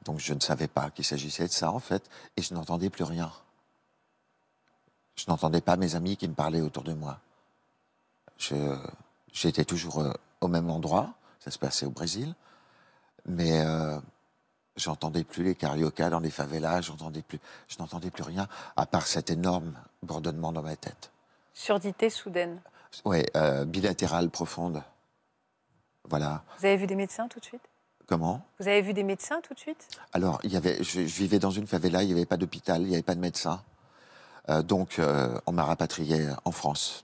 B: donc je ne savais pas qu'il s'agissait de ça en fait, et je n'entendais plus rien. Je n'entendais pas mes amis qui me parlaient autour de moi. J'étais toujours euh, au même endroit, ça se passait au Brésil, mais je euh, j'entendais plus les cariocas dans les favelas, j'entendais plus, je n'entendais plus rien, à part cet énorme bourdonnement dans ma tête.
A: Surdité soudaine.
B: Oui, euh, bilatérale profonde. Voilà.
A: Vous avez vu des médecins tout de suite Comment Vous avez vu des médecins tout de suite
B: Alors, il y avait, je, vivais dans une favela, il n'y avait pas d'hôpital, il n'y avait pas de médecin. Euh, donc, euh, on m'a rapatrié en France.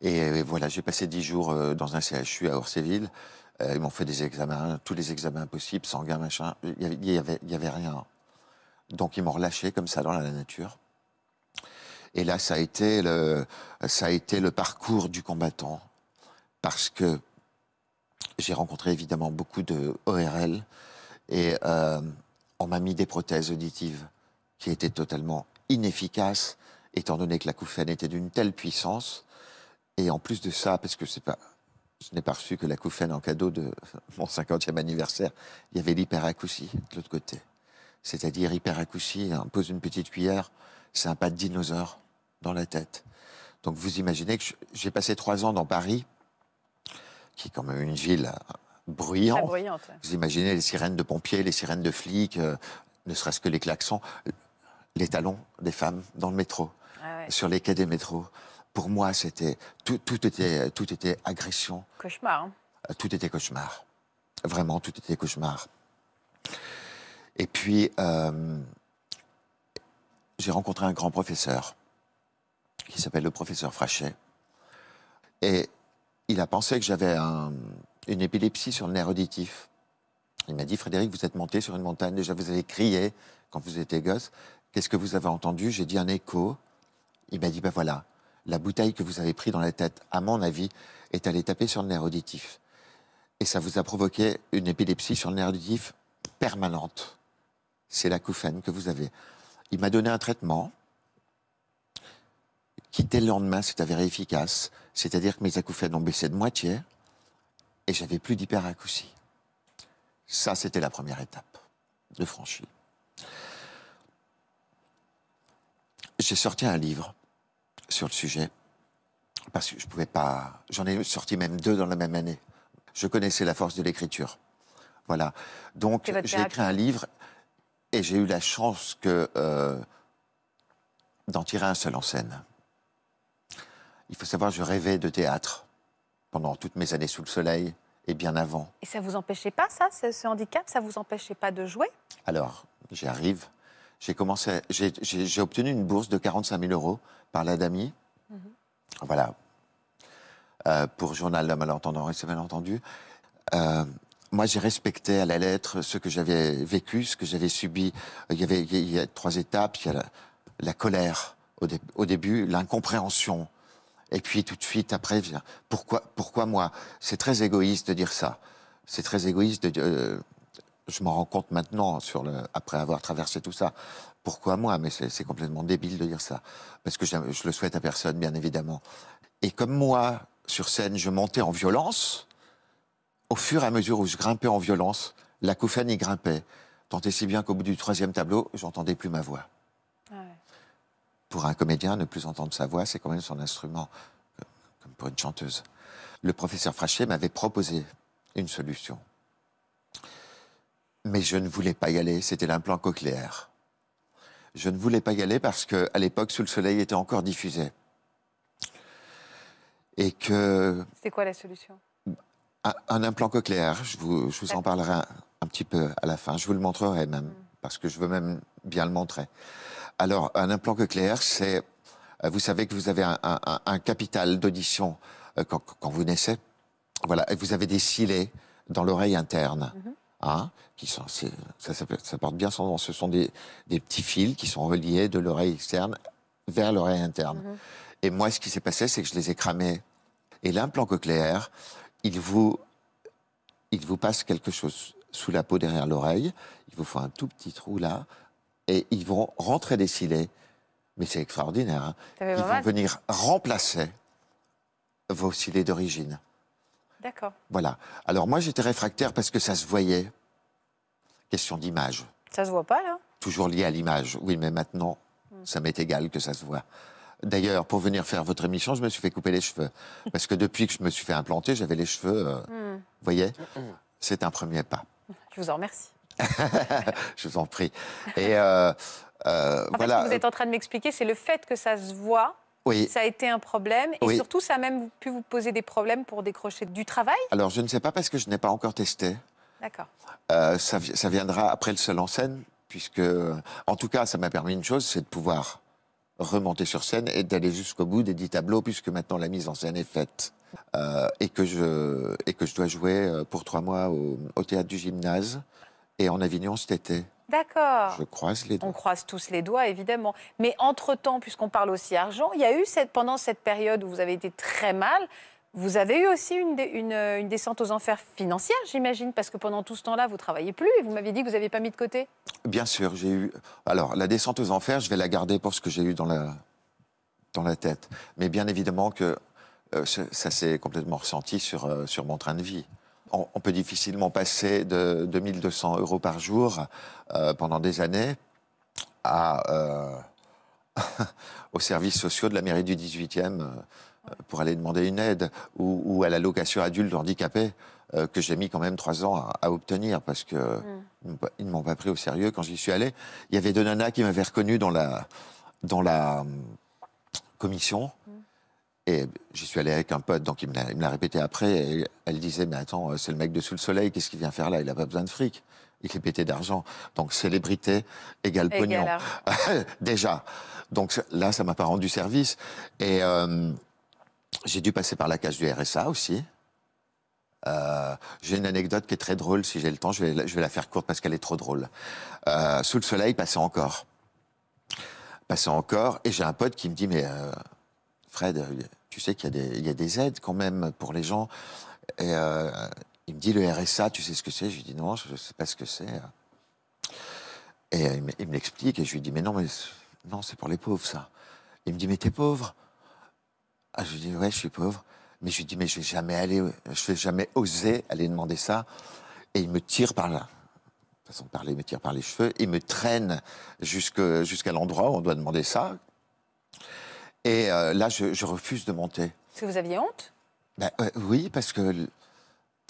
B: Et, voilà, j'ai passé dix jours dans un CHU à Orséville. ils m'ont fait des examens, tous les examens possibles, sanguin, machin. Il n'y avait, avait, rien. Donc, ils m'ont relâché comme ça dans la nature. Et là, ça a été le, ça a été le parcours du combattant. Parce que j'ai rencontré évidemment beaucoup de ORL et euh, on m'a mis des prothèses auditives qui étaient totalement inefficaces, étant donné que la couffaine était d'une telle puissance. Et en plus de ça, parce que c'est pas, je n'ai pas reçu que couffaine en cadeau de mon 50e anniversaire, il y avait l'hyperacousie de l'autre côté. C'est-à-dire, hyperacousie, on pose une petite cuillère, c'est un pas de dinosaure dans la tête. Donc vous imaginez que j'ai passé trois ans dans Paris, qui est quand même une ville euh, bruyante. Vous imaginez les sirènes de pompiers, les sirènes de flics, euh, ne serait-ce que les klaxons, les talons des femmes dans le métro, ah sur les quais des métros. Pour moi, c'était tout, était tout était agression. Cauchemar. Hein. Euh, tout était cauchemar. Vraiment, tout était cauchemar. Et puis j'ai rencontré un grand professeur qui s'appelle le professeur Frachet. Et il a pensé que j'avais une épilepsie sur le nerf auditif. Il m'a dit, Frédéric, vous êtes monté sur une montagne, déjà vous avez crié quand vous étiez gosse. Qu'est-ce que vous avez entendu J'ai dit un écho. Il m'a dit, ben voilà, la bouteille que vous avez prise dans la tête, à mon avis, est allée taper sur le nerf auditif. Et ça vous a provoqué une épilepsie sur le nerf auditif permanente. C'est l'acouphène que vous avez. Il m'a donné un traitement qui, dès le lendemain, s'est avéré efficace. C'est-à-dire que mes acouphènes ont baissé de moitié et j'avais plus d'hyperacousie. Ça, c'était la première étape de franchie. J'ai sorti un livre sur le sujet parce que je pouvais pas. J'en ai sorti même deux dans la même année. Je connaissais la force de l'écriture. Voilà. Donc, j'ai écrit un livre et j'ai eu la chance que euh, d'en tirer un seul en scène. Il faut savoir, je rêvais de théâtre pendant toutes mes années sous le soleil et bien avant.
A: Et ça vous empêchait pas, ça, ce, handicap Ça vous empêchait pas de jouer
B: Alors, j'y arrive. J'ai commencé, j'ai obtenu une bourse de 45 000 euros par la mm-hmm. Voilà. Euh, pour Journal de Malentendu. Euh, moi, j'ai respecté à la lettre ce que j'avais vécu, ce que j'avais subi. Euh, il y avait il a trois étapes. Il y a la, colère au, début, l'incompréhension. Et puis tout de suite, après, vient pourquoi, pourquoi moi C'est très égoïste de dire ça. C'est très égoïste de dire... Euh, je m'en rends compte maintenant, sur le, après avoir traversé tout ça. Pourquoi moi Mais c'est complètement débile de dire ça. Parce que je, je le souhaite à personne, bien évidemment. Et comme moi, sur scène, je montais en violence, au fur et à mesure où je grimpais en violence, l'acouphène y grimpait, tant et si bien qu'au bout du troisième tableau, j'entendais plus ma voix. Ah pour un comédien, ne plus entendre sa voix, c'est quand même son instrument, comme pour une chanteuse. Le professeur Frachet m'avait proposé une solution. Mais je ne voulais pas y aller, c'était l'implant cochléaire. Je ne voulais pas y aller parce qu'à l'époque, Sous le Soleil était encore diffusé. Et que.
A: C'est quoi la solution
B: ah, un, implant cochléaire, je vous, je vous en parlerai un, petit peu à la fin. Je vous le montrerai même, mm. parce que je veux même bien le montrer. Alors, un implant cochléaire, c'est... Euh, vous savez que vous avez un, capital d'audition euh, quand, vous naissez. Voilà, et vous avez des cils dans l'oreille interne. Mm-hmm. Hein, qui sont, ça, ça, porte bien son nom. Ce sont des, petits fils qui sont reliés de l'oreille externe vers l'oreille interne. Mm-hmm. Et moi, ce qui s'est passé, c'est que je les ai cramés. Et l'implant cochléaire, il vous, il vous passe quelque chose sous la peau derrière l'oreille, il vous faut un tout petit trou là, et ils vont rentrer des cilets, mais c'est extraordinaire, hein.
A: ils vont venir
B: remplacer vos cilets d'origine. D'accord. Voilà. Alors moi j'étais réfractaire parce que ça se voyait. Question d'image.
A: Ça se voit pas là
B: Toujours lié à l'image. Oui, mais maintenant, hmm. ça m'est égal que ça se voit. D'ailleurs, pour venir faire votre émission, je me suis fait couper les cheveux. Parce que depuis que je me suis fait implanter, j'avais les cheveux. Euh, hmm. Vous voyez C'est un premier pas. Je vous en remercie. je vous en prie. Et euh, euh, voilà. ce que vous êtes
A: en train de m'expliquer, c'est le fait que ça se voit. Oui. Ça a été un problème. Et surtout, ça a même pu vous poser des problèmes pour décrocher du travail
B: Alors, je ne sais pas parce que je n'ai pas encore testé. D'accord. Ça, ça, viendra après le seul en scène, puisque, en tout cas, ça m'a permis une chose, c'est de pouvoir remonter sur scène et d'aller jusqu'au bout des dix tableaux, puisque maintenant la mise en scène est faite. Euh, et, que je, et que je dois jouer euh, pour trois mois au, théâtre du gymnase et en Avignon cet été.
A: D'accord. Je
B: croise les doigts. On
A: croise tous les doigts, évidemment. Mais entre-temps, puisqu'on parle aussi argent, il y a eu cette, pendant cette période où vous avez été très mal, vous avez eu aussi une, euh, une, descente aux enfers financière, j'imagine, parce que pendant tout ce temps-là, vous ne travaillez plus et vous m'aviez dit que vous n'aviez pas mis de côté.
B: Bien sûr, j'ai eu. Alors, la descente aux enfers, je vais la garder pour ce que j'ai eu dans la, dans la tête. Mais bien évidemment que euh, ça s'est complètement ressenti sur, euh, sur mon train de vie. On, peut difficilement passer de 2200 euros par jour pendant des années à, aux services sociaux de la mairie du 18e pour aller demander une aide ou, à la location adulte handicapé euh, que j'ai mis quand même trois ans à, obtenir parce que mm. ils ne m'ont pas pris au sérieux quand j'y suis allé. Il y avait deux nanas qui m'avaient reconnu dans la, dans la mm, commission. Mm. Et j'y suis allé avec un pote, donc il me l'a répété après. Et elle disait Mais attends, euh, c'est le mec de Sous le Soleil, qu'est-ce qu'il vient faire là Il n'a pas besoin de fric. Il est pété d'argent. Donc célébrité égale pognon. Hein. Déjà. Donc là, ça m'a pas rendu service. Et. Euh, j'ai dû passer par la case du RSA aussi. Euh, j'ai une anecdote qui est très drôle, si j'ai le temps, je vais, la faire courte parce qu'elle est trop drôle. Euh, sous le soleil, passant encore. passant encore, et j'ai un pote qui me dit, mais euh, Fred, tu sais qu'il y, a des aides quand même pour les gens. Et il me dit, le RSA, tu sais ce que c'est Je lui dis, non, je ne sais pas ce que c'est. Et il me l'explique, et je lui dis, mais non, mais non, c'est pour les pauvres, ça. Il me dit, mais t'es pauvre ah, je lui dis, ouais, je suis pauvre. Mais je lui dis, mais je vais jamais aller, je vais jamais oser aller demander ça. Et il me tire par là. De façon de parler, il me tire par les cheveux. Il me traîne jusqu'à l'endroit où on doit demander ça. Et euh, là, je, refuse de monter.
A: Est-ce que vous aviez honte
B: ben, euh, Oui, parce que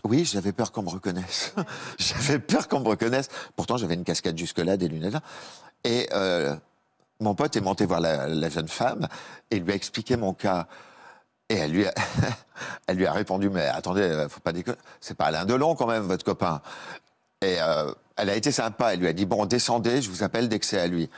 B: oui, j'avais peur qu'on me reconnaisse. j'avais peur qu'on me reconnaisse. Pourtant, j'avais une cascade jusque-là, des lunettes là. Et euh, mon pote est monté voir la, jeune femme et lui a expliqué mon cas. Et elle lui, a, répondu, mais attendez, euh, faut pas déconner, c'est pas Alain Delon quand même, votre copain. Et euh, elle a été sympa, elle lui a dit, bon, descendez, je vous appelle dès que c'est à lui.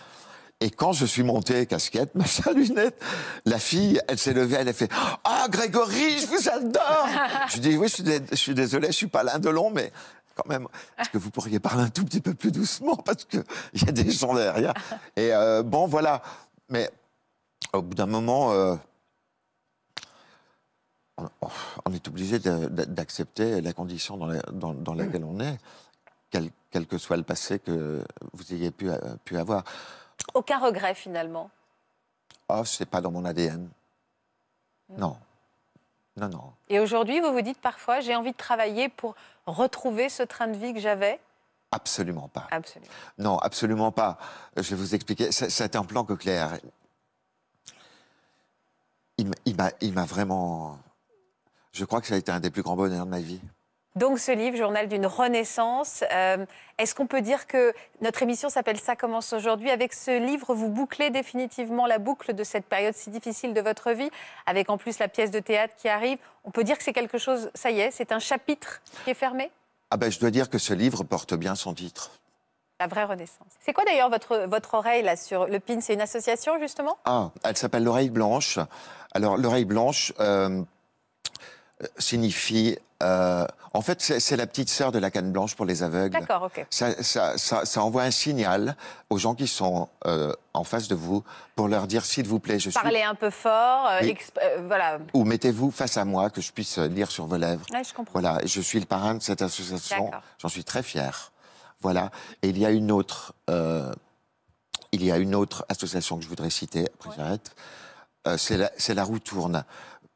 B: Et quand je suis monté, casquette, machin, lunette, la fille, elle s'est levée, elle a fait Ah, Grégory, je vous adore Je dis Oui, je suis, désolé, je suis pas l'un de long, mais quand même. Est-ce que vous pourriez parler un tout petit peu plus doucement parce qu'il y a des gens derrière Et euh, bon, voilà. Mais au bout d'un moment, euh, on, est obligé d'accepter la condition dans, laquelle on est, quel, que soit le passé que vous ayez pu, pu avoir.
A: Aucun regret finalement
B: Oh, c'est pas dans mon ADN. Hmm. Non. Non, non.
A: Et aujourd'hui, vous vous dites parfois, j'ai envie de travailler pour retrouver ce train de vie que j'avais
B: Absolument pas. Absolument. Non, absolument pas. Je vais vous expliquer. C'était un plan que Claire. Il m'a vraiment. Je crois que ça a été un des plus grands bonheurs de ma vie.
A: Donc ce livre, Journal d'une renaissance, euh, est-ce qu'on peut dire que notre émission s'appelle Ça commence aujourd'hui Avec ce livre, vous bouclez définitivement la boucle de cette période si difficile de votre vie, avec en plus la pièce de théâtre qui arrive. On peut dire que c'est quelque chose, ça y est, c'est un chapitre qui est fermé
B: Ah ben je dois dire que ce livre porte bien son titre.
A: La vraie renaissance. C'est quoi d'ailleurs votre, votre oreille là sur le PIN C'est une association justement
B: Ah, elle s'appelle l'oreille blanche. Alors l'oreille blanche... Euh, signifie. Euh, en fait, c'est la petite sœur de la canne blanche pour les aveugles. D'accord, ok. Ça, envoie un signal aux gens qui sont euh, en face de vous pour leur dire s'il vous plaît, je suis. Parlez
A: un peu fort, euh, voilà. Ou
B: mettez-vous face à moi que je puisse lire sur vos lèvres. je comprends. Voilà, je suis le parrain de cette association. J'en suis très fier. Voilà. Et il y a une autre, il y a une autre association que je voudrais citer. Après, j'arrête. c'est la, la roue tourne.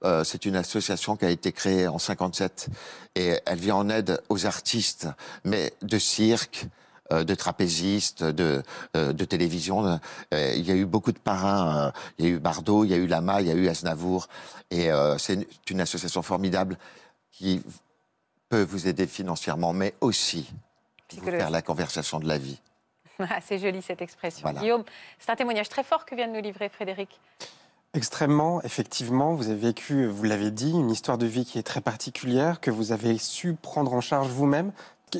B: Euh, c'est une association qui a été créée en 57 et elle vient en aide aux artistes, mais de cirque, euh, de trapézistes, de, euh, télévision. Il y a eu beaucoup de parrains. Il y a eu Bardot, il y a eu Lama, il y a eu Aznavour. Et c'est une association formidable qui peut vous aider financièrement, mais
E: aussi vous faire la conversation de la vie.
A: Ah, c'est joli cette expression. Guillaume, c'est un témoignage très fort que vient de nous livrer Frédéric.
E: Extrêmement, effectivement, vous avez vécu, vous l'avez dit, une histoire de vie qui est très particulière, que vous avez su prendre en charge vous-même.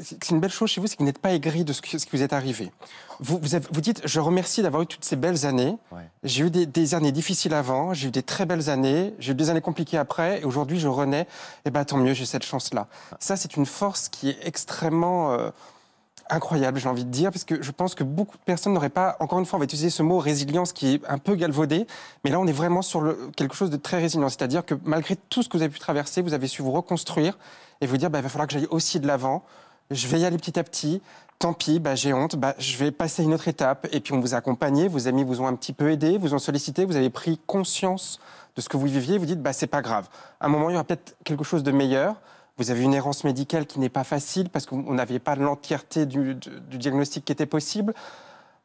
E: C'est une belle chose chez vous, c'est que vous n'êtes pas aigri de ce, qui vous est arrivé. Vous, vous, dites, je remercie d'avoir eu toutes ces belles années. J'ai eu des, années difficiles avant, j'ai eu des très belles années, j'ai eu des années compliquées après, et aujourd'hui je renais. Et eh ben tant mieux, j'ai cette chance-là. Ah. Ça, c'est une force qui est extrêmement... Euh, incroyable, j'ai envie de dire, parce que je pense que beaucoup de personnes n'auraient pas, encore une fois, on va utiliser ce mot résilience qui est un peu galvaudé, mais là on est vraiment sur le, quelque chose de très résilient, c'est-à-dire que malgré tout ce que vous avez pu traverser, vous avez su vous reconstruire et vous dire, bah, il va falloir que j'aille aussi de l'avant, je vais y aller petit à petit, tant pis, bah, j'ai honte, bah, je vais passer à une autre étape, et puis on vous a accompagné, vos amis vous ont un petit peu aidé, vous ont sollicité, vous avez pris conscience de ce que vous viviez, vous dites, bah, c'est pas grave, à un moment il y aura peut-être quelque chose de meilleur. Vous avez une errance médicale qui n'est pas facile parce qu'on n'avait pas l'entièreté du, diagnostic qui était possible.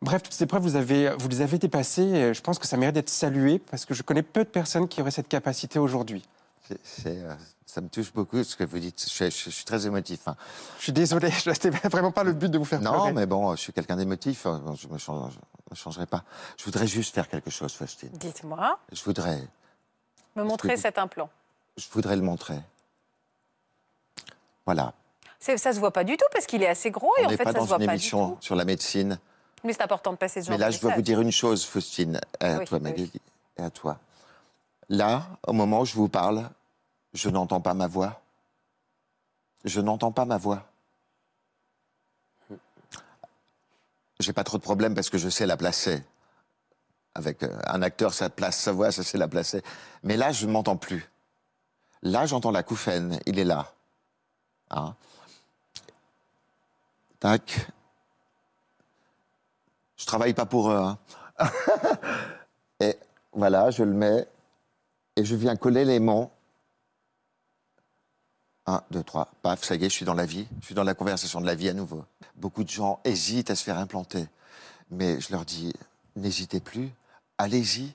E: Bref, toutes ces preuves, vous, avez, vous les avez dépassées et je pense que ça mérite d'être salué parce que je connais peu de personnes qui auraient cette capacité aujourd'hui.
B: Euh, ça me touche beaucoup ce que vous dites. Je, suis très émotif. Hein. Je suis désolé, ce n'était vraiment pas le but de vous faire non, Non, mais bon, je suis quelqu'un d'émotif. Hein, je ne changerai pas. Je voudrais juste faire quelque chose, Faustine.
A: Dites-moi. Je voudrais. Me montrer cet implant.
B: Je voudrais le montrer. Voilà.
A: Ça ne se voit pas du tout parce qu'il est assez gros On en dans une émission
B: sur la médecine.
A: Mais c'est important de passer ce Mais là, je dois vous dire
B: une chose, Faustine, à toi, Magali, et à toi. Là, au moment où je vous parle, je n'entends pas ma voix. Je n'entends pas ma voix. J'ai pas trop de problèmes parce que je sais la placer. Avec euh, un acteur, ça place sa voix, ça sait la placer. Mais là, je ne m'entends plus. Là, j'entends la couffaine, il est là tac Je travaille pas pour eux. Hein. et voilà, je le mets et je viens coller l'aimant. 1, 2, 3, paf, ça y est, je suis dans la vie, je suis dans la conversation de la vie à nouveau. Beaucoup de gens hésitent à se faire implanter, mais je leur dis, n'hésitez plus, allez-y,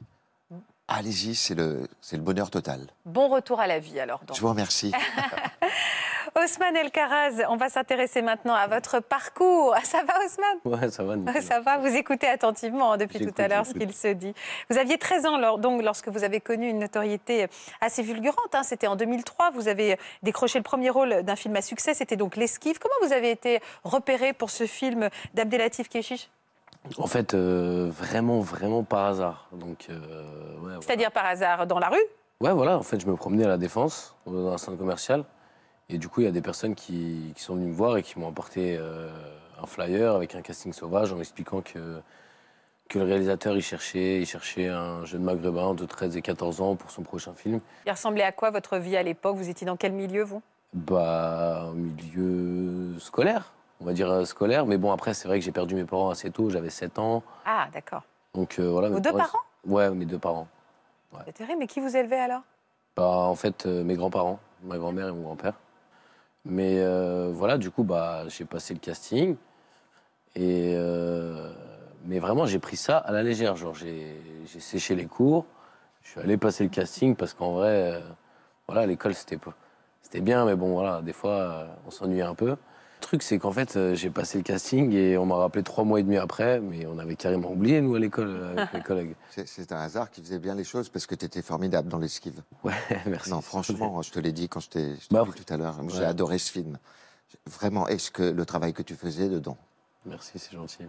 B: allez-y, c'est le, le bonheur total.
A: Bon retour à la vie alors. Je vous remercie. Ousmane El Karaz, on va s'intéresser maintenant à votre parcours. Ça va, Ousmane
B: Oui, ça va. Ça
A: va, vous écoutez attentivement hein, depuis tout à l'heure ce qu'il se dit. Vous aviez 13 ans donc, lorsque vous avez connu une notoriété assez vulgurante. Hein. C'était en 2003. Vous avez décroché le premier rôle d'un film à succès. C'était donc L'Esquive. Comment vous avez été repéré pour ce film d'Abdelatif Kechiche
D: en fait, euh, vraiment, vraiment par hasard. Donc, euh,
A: C'est-à-dire par hasard dans la rue
D: Ouais, voilà. En fait, je me promenais à la Défense, dans un centre commercial. Et du coup, il y a des personnes qui, sont venues me voir et qui m'ont apporté euh, un flyer avec un casting sauvage en m'expliquant que, que le réalisateur, il cherchait, il cherchait un jeune maghrébin de 13 et 14 ans pour son prochain film.
A: Il ressemblait à quoi votre vie à l'époque Vous étiez dans quel milieu, vous
D: Bah, un milieu scolaire, on va dire euh, scolaire. Mais bon, après, c'est vrai que j'ai perdu mes parents assez tôt, j'avais 7 ans. Ah, d'accord. Donc euh, voilà. Vos deux parents Ouais, mes deux parents.
A: C'est terrible, mais qui vous élevait alors
D: Bah, en fait, mes grands-parents, ma grand-mère et mon grand-père. Mais euh, voilà, du coup, bah, j'ai passé le casting. Et euh, mais vraiment, j'ai pris ça à la légère. Genre, j'ai séché les cours. Je suis allé passer le casting parce qu'en vrai, euh, voilà, l'école, c'était bien, mais bon, voilà, des fois, on s'ennuie un peu truc, c'est qu'en fait, euh, j'ai passé le casting et on m'a rappelé trois mois et demi après, mais on avait carrément oublié, nous, à l'école,
B: euh, avec collègues. C'est un hasard qui faisait bien les choses parce que tu étais formidable dans l'esquive. Ouais, merci. Non, franchement, je te l'ai dit quand je t'ai bah, tout à l'heure, j'ai adoré ce film. Vraiment, est-ce que le travail que tu faisais dedans
D: Merci, c'est gentil.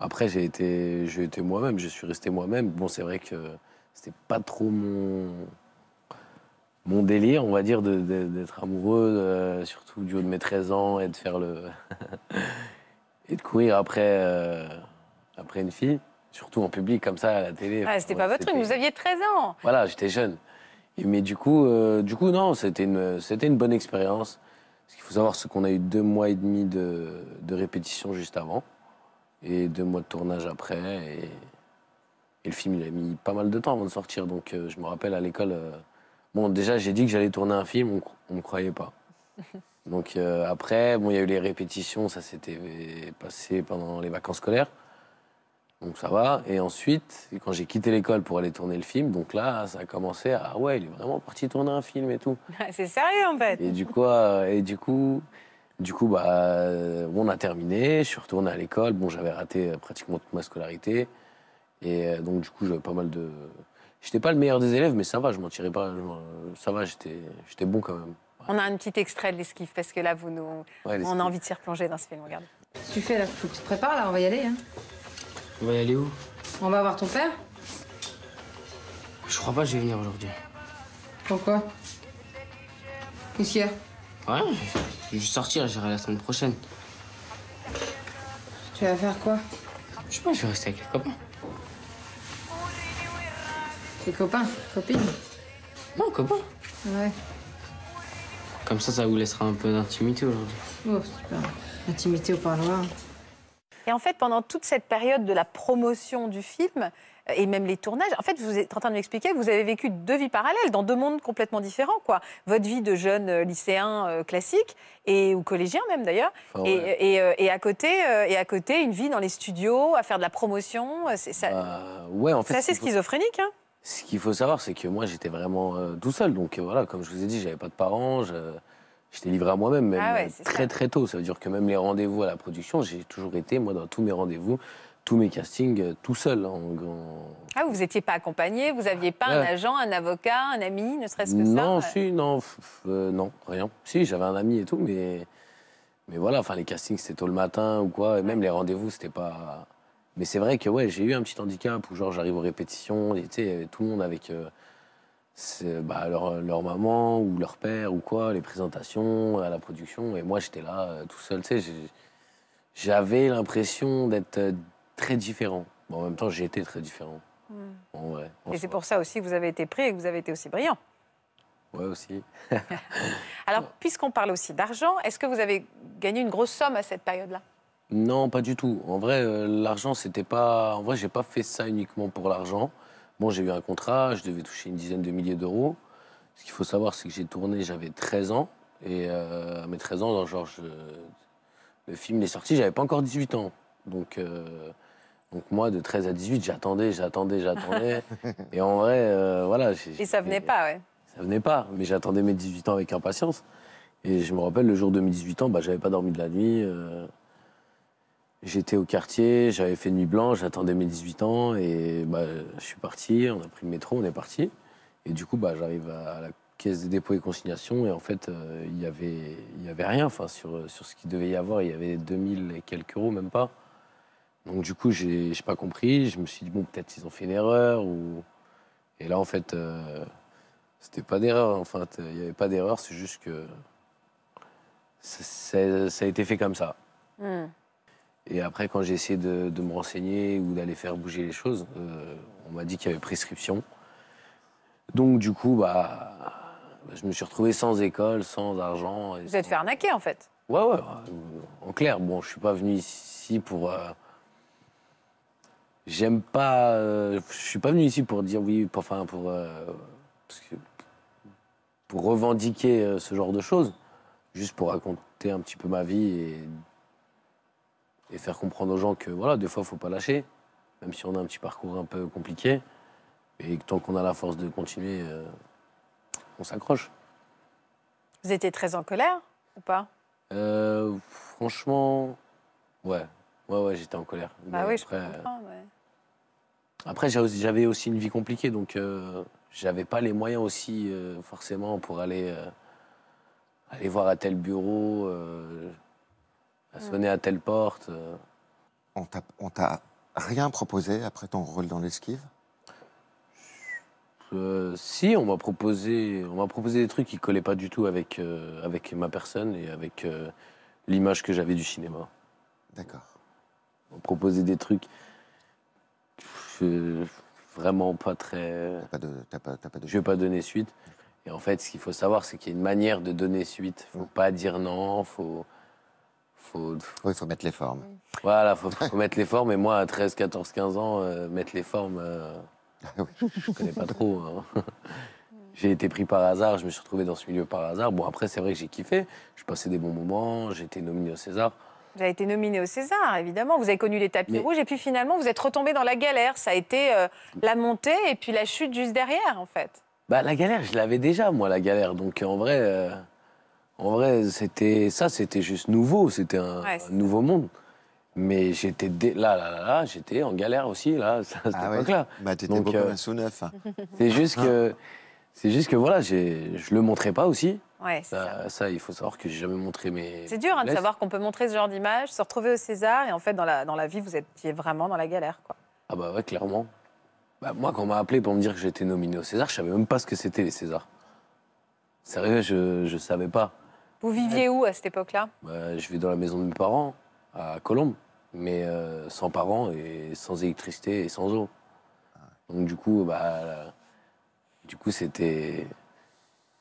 B: Après, j'ai été, été moi-même,
D: je suis resté moi-même. Bon, c'est vrai que c'était pas trop mon mon délire, on va dire, d'être amoureux, euh, surtout du haut de mes 13 ans, et de faire le. et de courir après, euh, après une fille, surtout en public, comme ça, à la télé. Ah, c'était pas votre truc, vous
A: aviez 13 ans
D: Voilà, j'étais jeune. mais du coup, euh, du coup non, c'était une, une bonne expérience. Parce qu'il faut savoir, ce qu'on a eu deux mois et demi de, répétition juste avant, et deux mois de tournage après. Et, et, le film, il a mis pas mal de temps avant de sortir, donc je me rappelle à l'école déjà, j'ai dit que j'allais tourner un film, on ne me croyait pas. Donc euh, après, bon, il y a eu les répétitions, ça s'était passé pendant les vacances scolaires. Donc ça va. Et ensuite, quand j'ai quitté l'école pour aller tourner le film, donc là, ça a commencé à ah ouais, il est vraiment parti tourner un film et tout. Ah, c'est sérieux en fait. Et du coup, euh, et du coup, du coup, bah, euh, on a terminé. Je suis retourné à l'école. Bon, j'avais raté pratiquement toute ma scolarité. Et donc du coup, j'avais pas mal de J'étais pas le meilleur des élèves, mais ça va, je m'en tirais pas. Ça va, j'étais bon quand même.
A: On a un petit extrait de l'esquive parce que là, vous nous, on a envie de s'y replonger dans ce film. Regarde. Tu fais là, faut tu te prépares là, on va y aller. Hein. On va y aller où On va voir ton père.
D: Je crois pas que je vais venir aujourd'hui.
A: Pourquoi Poussière.
D: Ouais, je vais sortir, j'irai la semaine prochaine.
A: Tu vas faire quoi
D: Je sais pas, je vais rester avec les copains
A: copains, copines Non, copains. Ouais.
D: Comme ça, ça vous laissera un peu d'intimité aujourd'hui. Oh, super.
C: Intimité au parloir.
A: Et en fait, pendant toute cette période de la promotion du film, euh, et même les tournages, en fait, vous êtes en train de m'expliquer que vous avez vécu deux vies parallèles, dans deux mondes complètement différents, quoi. Votre vie de jeune euh, lycéen euh, classique, et, ou collégien même d'ailleurs, et, à côté, et à côté, une vie dans les studios, à faire de la promotion. C'est bah,
D: ouais, en fait, assez schizophrénique, hein ce qu'il faut savoir, c'est que moi, j'étais vraiment euh, tout seul. Donc euh, voilà, comme je vous ai dit, j'avais pas de parents, j'étais livré à moi-même, même, ah euh, très très tôt. Ça veut dire que même les rendez-vous à la production, j'ai toujours été, moi, dans tous mes rendez-vous, tous mes castings, tout seul. Hein, en,
A: Ah, vous n'étiez pas accompagné Vous n'aviez pas un agent, un avocat, un ami, ne serait-ce que non, ça si,
D: Non, non, rien. Si, j'avais un ami et tout, mais, mais voilà, enfin, les castings, c'était tôt le matin ou quoi. Et même les rendez-vous, c'était pas... Mais c'est vrai que ouais, j'ai eu un petit handicap où genre j'arrive aux répétitions, et, tout le monde avec euh, bah, leur, maman ou leur père ou quoi, les présentations, à la production. Et moi, j'étais là euh, tout seul. J'avais l'impression d'être euh, très différent. Bon, en même temps, j'ai été très différent. Hmm.
A: et c'est pour ça aussi que vous avez été prêt et que vous avez été aussi brillant. Ouais,
D: aussi.
A: Alors, puisqu'on parle aussi d'argent, est-ce que vous avez gagné une grosse somme à cette période-là
D: non, pas du tout. En vrai, euh, l'argent, c'était pas. En vrai, j'ai pas fait ça uniquement pour l'argent. Bon, j'ai eu un contrat, je devais toucher une dizaine de milliers d'euros. Ce qu'il faut savoir, c'est que j'ai tourné, j'avais 13 ans. Et euh, à mes 13 ans, genre, le film est sorti, j'avais pas encore 18 ans. Donc, euh, donc moi, de 13 à 18, j'attendais, j'attendais, j'attendais. et en vrai, voilà. Et
A: ça venait pas, ouais.
D: Ça venait pas, mais j'attendais mes 18 ans avec impatience. Et je me rappelle, le jour de mes 18 ans, bah, j'avais pas dormi de la nuit. J'étais au quartier, j'avais fait nuit blanche, j'attendais mes 18 ans et bah, je suis parti, on a pris le métro, on est parti. Et du coup, bah, j'arrive à la caisse des dépôts et consignations et en fait, euh, il n'y avait, y avait rien enfin, sur, sur ce qu'il devait y avoir. Il y avait 2000 et quelques euros, même pas. Donc du coup, j'ai pas compris. Je me suis dit, bon, peut-être qu'ils ont fait une erreur. Ou... Et là, en fait, euh, c'était pas d'erreur. Enfin, il n'y avait pas d'erreur, c'est juste que ça, a été fait comme ça. Hmm. Et après, quand j'ai essayé de, me renseigner ou d'aller faire bouger les choses, euh, on m'a dit qu'il y avait prescription. Donc, du coup, bah, bah je me suis retrouvé sans école, sans argent. Vous
A: êtes fait arnaquer, en fait
D: Ouais, ouais. Euh, en clair, bon, je suis pas venu ici pour. Euh, j'aime pas. Je suis pas venu ici pour dire oui, enfin, pour. pour revendiquer ce genre de choses. Juste pour raconter un petit peu ma vie et et faire comprendre aux gens que voilà, des fois, il faut pas lâcher, même si on a un petit parcours un peu compliqué. Et tant qu'on a la force de continuer, euh, on s'accroche.
A: Vous étiez très en colère ou pas
D: euh, Franchement, ouais. Ouais, ouais, j'étais en colère. Bah oui, après, je comprends, euh, Après, j'avais aussi une vie compliquée, donc je j'avais pas les moyens aussi, forcément, pour aller, aller voir à tel bureau à sonner à telle porte. Euh.
B: On t'a rien proposé après ton rôle dans
D: l'esquive euh, si, on m'a proposé, proposé des trucs qui collaient pas du tout avec euh, avec ma personne et avec l'image que j'avais du cinéma. D'accord. On m'a proposé des trucs vraiment pas très. T'as pas pas, Je vais pas donner suite. Et en fait, ce qu'il faut savoir, c'est qu'il y a une manière de donner suite. Faut pas dire non. Faut faut,
B: faut, mettre les formes.
D: Voilà, faut, faut mettre les formes. Et moi, à 13, 14, 15 ans, euh, mettre les formes, je euh, je connais pas trop. Hein. j'ai été pris par hasard, je me suis retrouvé dans ce milieu par hasard. Bon, après, c'est vrai que j'ai kiffé. Je passais des bons moments, j'ai été nominé au César.
A: Vous avez été nominé au César, évidemment. Vous avez connu les tapis rouges et puis finalement, vous êtes retombé dans la galère. Ça a été euh, la montée et puis la chute juste derrière, en fait.
D: Bah, la galère, je l'avais déjà, moi, la galère. Donc, en vrai. En vrai, c'était ça, c'était juste nouveau, c'était un, nouveau monde. Mais j'étais là, là, là, là j'étais en galère aussi, là, ah là Bah, t'étais beaucoup un neuf C'est juste que, c'est juste que voilà, je le montrais pas aussi. Bah, ça, il faut savoir que j'ai jamais montré mes. C'est dur hein, de savoir
A: qu'on peut montrer ce genre d'image, se retrouver au César et en fait dans la, dans la vie vous étiez vraiment dans la galère quoi.
D: Ah bah ouais clairement. Bah, moi quand on m'a appelé pour me dire que j'étais nominé au César, je savais même pas ce que c'était les Césars. Sérieux, je je savais pas.
A: Vous viviez où à cette époque-là
D: bah, Je vivais dans la maison de mes parents, à Colombes, mais euh, sans parents et sans électricité et sans eau. Ah. Donc du coup, bah, du coup, c'était,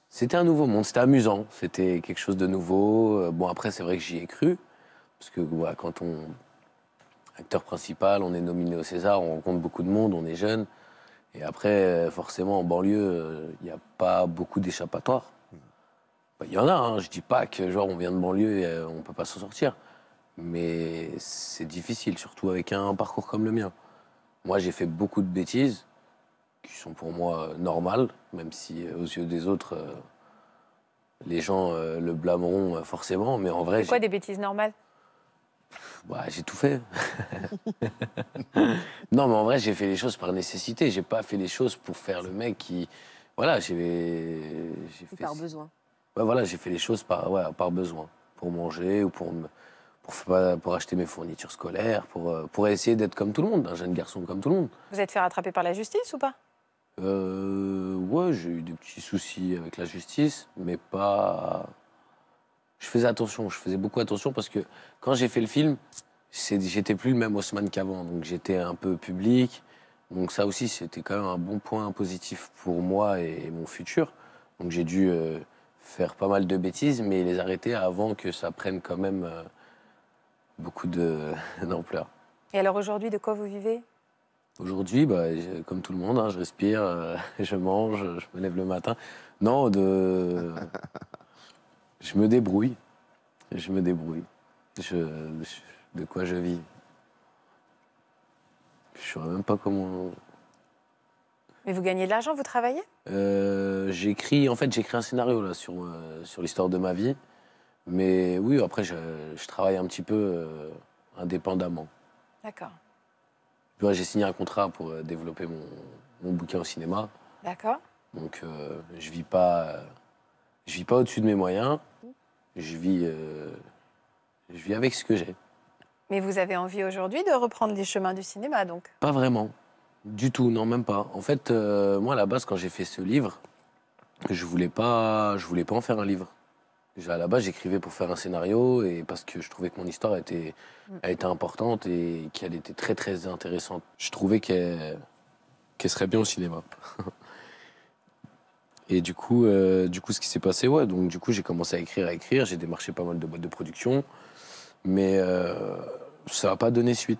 D: c'était un nouveau monde, c'était amusant, c'était quelque chose de nouveau. Bon après, c'est vrai que j'y ai cru, parce que quand on acteur principal, on est nominé au César, on rencontre beaucoup de monde, on est jeune, et après, forcément, en banlieue, il n'y a pas beaucoup d'échappatoires. Bah, il y en a, hein. je dis pas que genre on vient de banlieue et euh, on peut pas s'en sortir. Mais c'est difficile, surtout avec un parcours comme le mien. Moi, j'ai fait beaucoup de bêtises qui sont pour moi euh, normales, même si euh, aux yeux des autres, les gens le blâmeront forcément. Mais en vrai. C'est quoi
A: des bêtises normales
D: bah, J'ai tout fait. non, mais en vrai, j'ai fait les choses par nécessité. J'ai pas fait les choses pour faire le mec qui. Voilà, j'ai fait. Par besoin voilà, j'ai fait les choses par, ouais, par besoin, pour manger ou pour, pour, bah, pour, acheter mes fournitures scolaires, pour, euh, pour essayer d'être comme tout le monde, un jeune garçon comme tout le monde.
A: Vous êtes fait rattraper par la justice ou pas
D: euh, Ouais, j'ai eu des petits soucis avec la justice, mais pas. Je faisais attention, je faisais beaucoup attention parce que quand j'ai fait le film, j'étais plus le même Haussmann qu'avant, donc j'étais un peu public. Donc ça aussi, c'était quand même un bon point positif pour moi et mon futur. Donc j'ai dû euh, faire pas mal de bêtises, mais les arrêter avant que ça prenne quand même euh, beaucoup d'ampleur.
A: Et alors aujourd'hui, de quoi vous vivez
D: Aujourd'hui, bah, comme tout le monde, hein, je respire, euh, je mange, je me lève le matin. Non, de... je me débrouille. Je me débrouille. Je... De quoi je vis Je ne saurais même pas comment...
A: Mais vous gagnez de l'argent, vous travaillez
D: euh, J'écris, en fait, j'écris un scénario là, sur, euh, sur l'histoire de ma vie. Mais oui, après, je, travaille un petit peu euh, indépendamment. D'accord. J'ai signé un contrat pour développer mon, mon bouquin au cinéma. D'accord. Donc, je vis pas, je vis pas au-dessus de mes moyens. Je vis, je vis avec ce que j'ai.
A: Mais vous avez envie aujourd'hui de reprendre les chemins du cinéma, donc
D: Pas vraiment. Du tout, non, même pas. En fait, euh, moi, à la base, quand j'ai fait ce livre, je voulais pas, je voulais pas en faire un livre. À la base, j'écrivais pour faire un scénario et parce que je trouvais que mon histoire était, mm. importante et qu'elle était très très intéressante. Je trouvais qu'elle serait bien au cinéma. et du coup, euh, du coup, ce qui s'est passé, ouais. Donc du coup, j'ai commencé à écrire, à écrire. J'ai démarché pas mal de boîtes de production, mais euh, ça n'a pas donné suite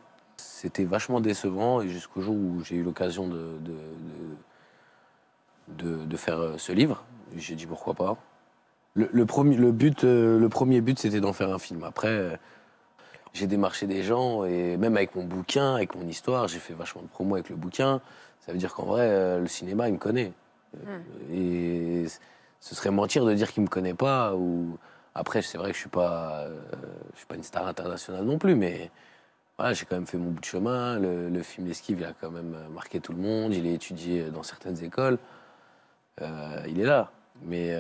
D: c'était vachement décevant. Et jusqu'au jour où j'ai eu l'occasion de de, de, faire euh, ce livre, j'ai dit pourquoi pas. Le, le, premier, le, but, euh, le premier but, c'était d'en faire un film. Après, euh, j'ai démarché des gens, et même avec mon bouquin, avec mon histoire, j'ai fait vachement de promo avec le bouquin. Ça veut dire qu'en vrai, le cinéma, il me connaît. Hmm. Et ce serait mentir de dire qu'il me connaît pas. Ou... Après, c'est vrai que je ne suis, pas, je suis pas une star internationale non plus, mais j'ai quand même fait mon bout de chemin. Le, film L'Esquive, il a quand même euh, marqué tout le monde. Il est étudié euh, dans certaines écoles. Euh, il est là. Mais,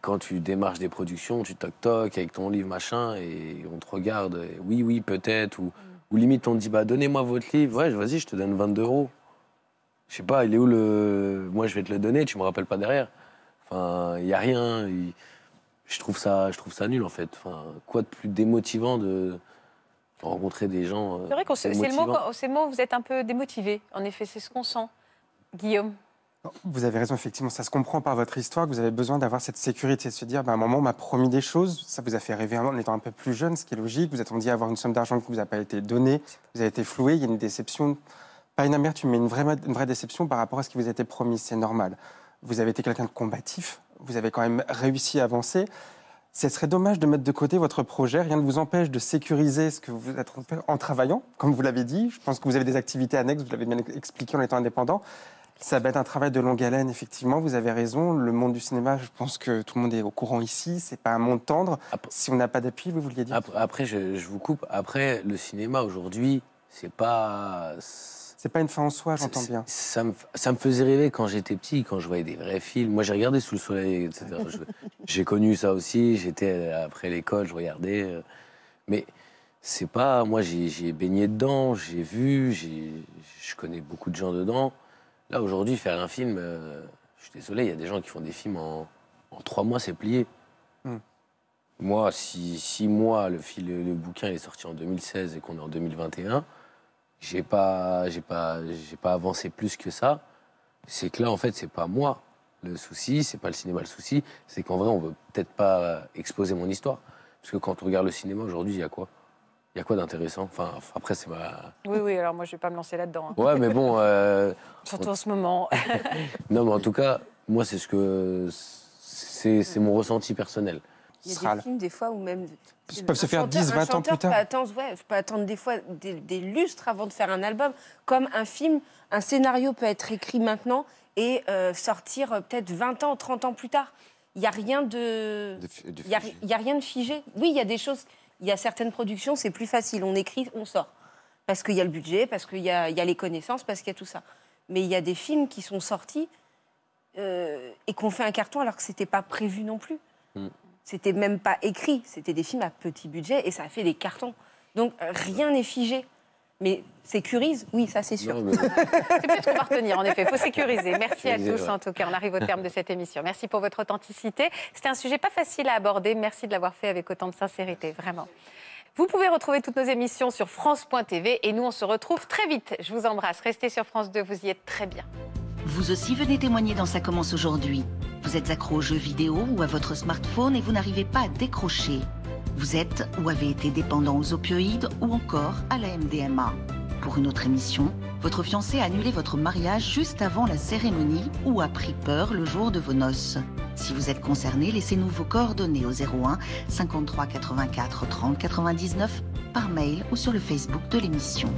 D: quand tu démarches des productions, tu toc-toc avec ton livre, machin, et on te regarde, oui, oui, peut-être, mm. ou, limite on te dit, bah, donnez-moi votre livre. Ouais, vas-y, je te donne 22 euros. Je sais pas, il est où le. Moi, je vais te le donner, tu me rappelles pas derrière. Enfin, il n'y a rien. Je, trouve ça, je trouve ça nul, en fait. Enfin, quoi de plus démotivant de
E: rencontrer des gens. Euh, c'est vrai que c'est le
A: mot, vous êtes un peu démotivé. En effet, c'est ce qu'on sent, Guillaume.
E: Vous avez raison, effectivement, ça se comprend par votre histoire que vous avez besoin d'avoir cette sécurité, de se dire, bah, à un moment, on m'a promis des choses, ça vous a fait rêver en étant un peu plus jeune, ce qui est logique, vous attendiez à avoir une somme d'argent qui ne vous a pas été donnée, vous avez été floué, il y a une déception, pas une amertume, mais une vraie, une vraie déception par rapport à ce qui vous a été promis, c'est normal. Vous avez été quelqu'un de combatif, vous avez quand même réussi à avancer, ce serait dommage de mettre de côté votre projet. Rien ne vous empêche de sécuriser ce que vous êtes en travaillant, comme vous l'avez dit. Je pense que vous avez des activités annexes, vous l'avez bien expliqué en étant indépendant. Ça va être un travail de longue haleine, effectivement, vous avez raison. Le monde du cinéma, je pense que tout le monde est au courant ici, c'est pas un monde tendre. si on n'a pas d'appui, vous vouliez dire Après, je, je vous coupe. Après, le cinéma aujourd'hui, c'est pas c'est pas une fin en soi,
D: j'entends bien. Ça me, faisait rêver quand j'étais petit, quand je voyais des vrais films. Moi, j'ai regardé Sous le soleil, etc. j'ai connu ça aussi. J'étais après l'école, je regardais. Euh, mais c'est pas. Moi, j'ai baigné dedans, j'ai vu, je connais beaucoup de gens dedans. Là, aujourd'hui, faire un film, euh, je suis désolé, il y a des gens qui font des films en, trois mois, c'est plié. Hmm. Moi, si, mois, le, le, le bouquin est sorti en 2016 et qu'on est en 2021 j'ai pas, j'ai pas, j'ai pas avancé plus que ça. C'est que là, en fait, c'est pas moi le souci, c'est pas le cinéma le souci. C'est qu'en vrai, on veut peut-être pas euh, exposer mon histoire, parce que quand on regarde le cinéma aujourd'hui, il y a quoi Il y a quoi d'intéressant Enfin, après, c'est ma.
A: Oui, oui. Alors moi, je vais pas me lancer là-dedans. Hein. Ouais, mais
D: bon. Euh, Surtout en ce moment. non, mais en tout cas, moi, c'est ce que c'est, mon ressenti personnel. Il y a des films,
C: des fois, où même. Ils peuvent se faire 10, 20 ans plus tard. attendre, attendre des fois des, lustres avant de faire un album. Comme un film, un scénario peut être écrit maintenant et euh, sortir euh, peut-être 20 ans, 30 ans plus tard. Il n'y a rien de. Il y a, rien de figé. Oui, il y a des choses. Il y a certaines productions, c'est plus facile. On écrit, on sort. Parce qu'il y a le budget, parce qu'il y, a les connaissances, parce qu'il y a tout ça. Mais il y a des films qui sont sortis. Euh, et qu'on fait un carton alors que ce c'était pas prévu non plus. Mm. C'était même pas écrit, c'était des films à petit budget et ça a fait des cartons. Donc rien n'est figé. Mais sécurise, oui, ça c'est sûr. c'est
A: peut-être qu'on va en effet. Il faut sécuriser. Merci à tous, en tout cas. On arrive au terme de cette émission. Merci pour votre authenticité. C'était un sujet pas facile à aborder. Merci de l'avoir fait avec autant de sincérité, vraiment. Vous pouvez retrouver toutes nos émissions sur France.tv et nous, on se retrouve très vite. Je vous embrasse. Restez sur France 2, vous y êtes très bien.
C: Vous aussi venez témoigner dans Ça commence aujourd'hui. Vous êtes accro aux jeux vidéo ou à votre smartphone et vous n'arrivez pas à décrocher. Vous êtes ou avez été dépendant aux opioïdes ou encore à la MDMA. Pour une autre émission, votre fiancé a annulé votre mariage juste avant la cérémonie ou a pris peur le jour de vos noces. Si vous êtes concerné, laissez-nous vos coordonnées au 01 53 84 30 99 par mail ou sur le Facebook de l'émission.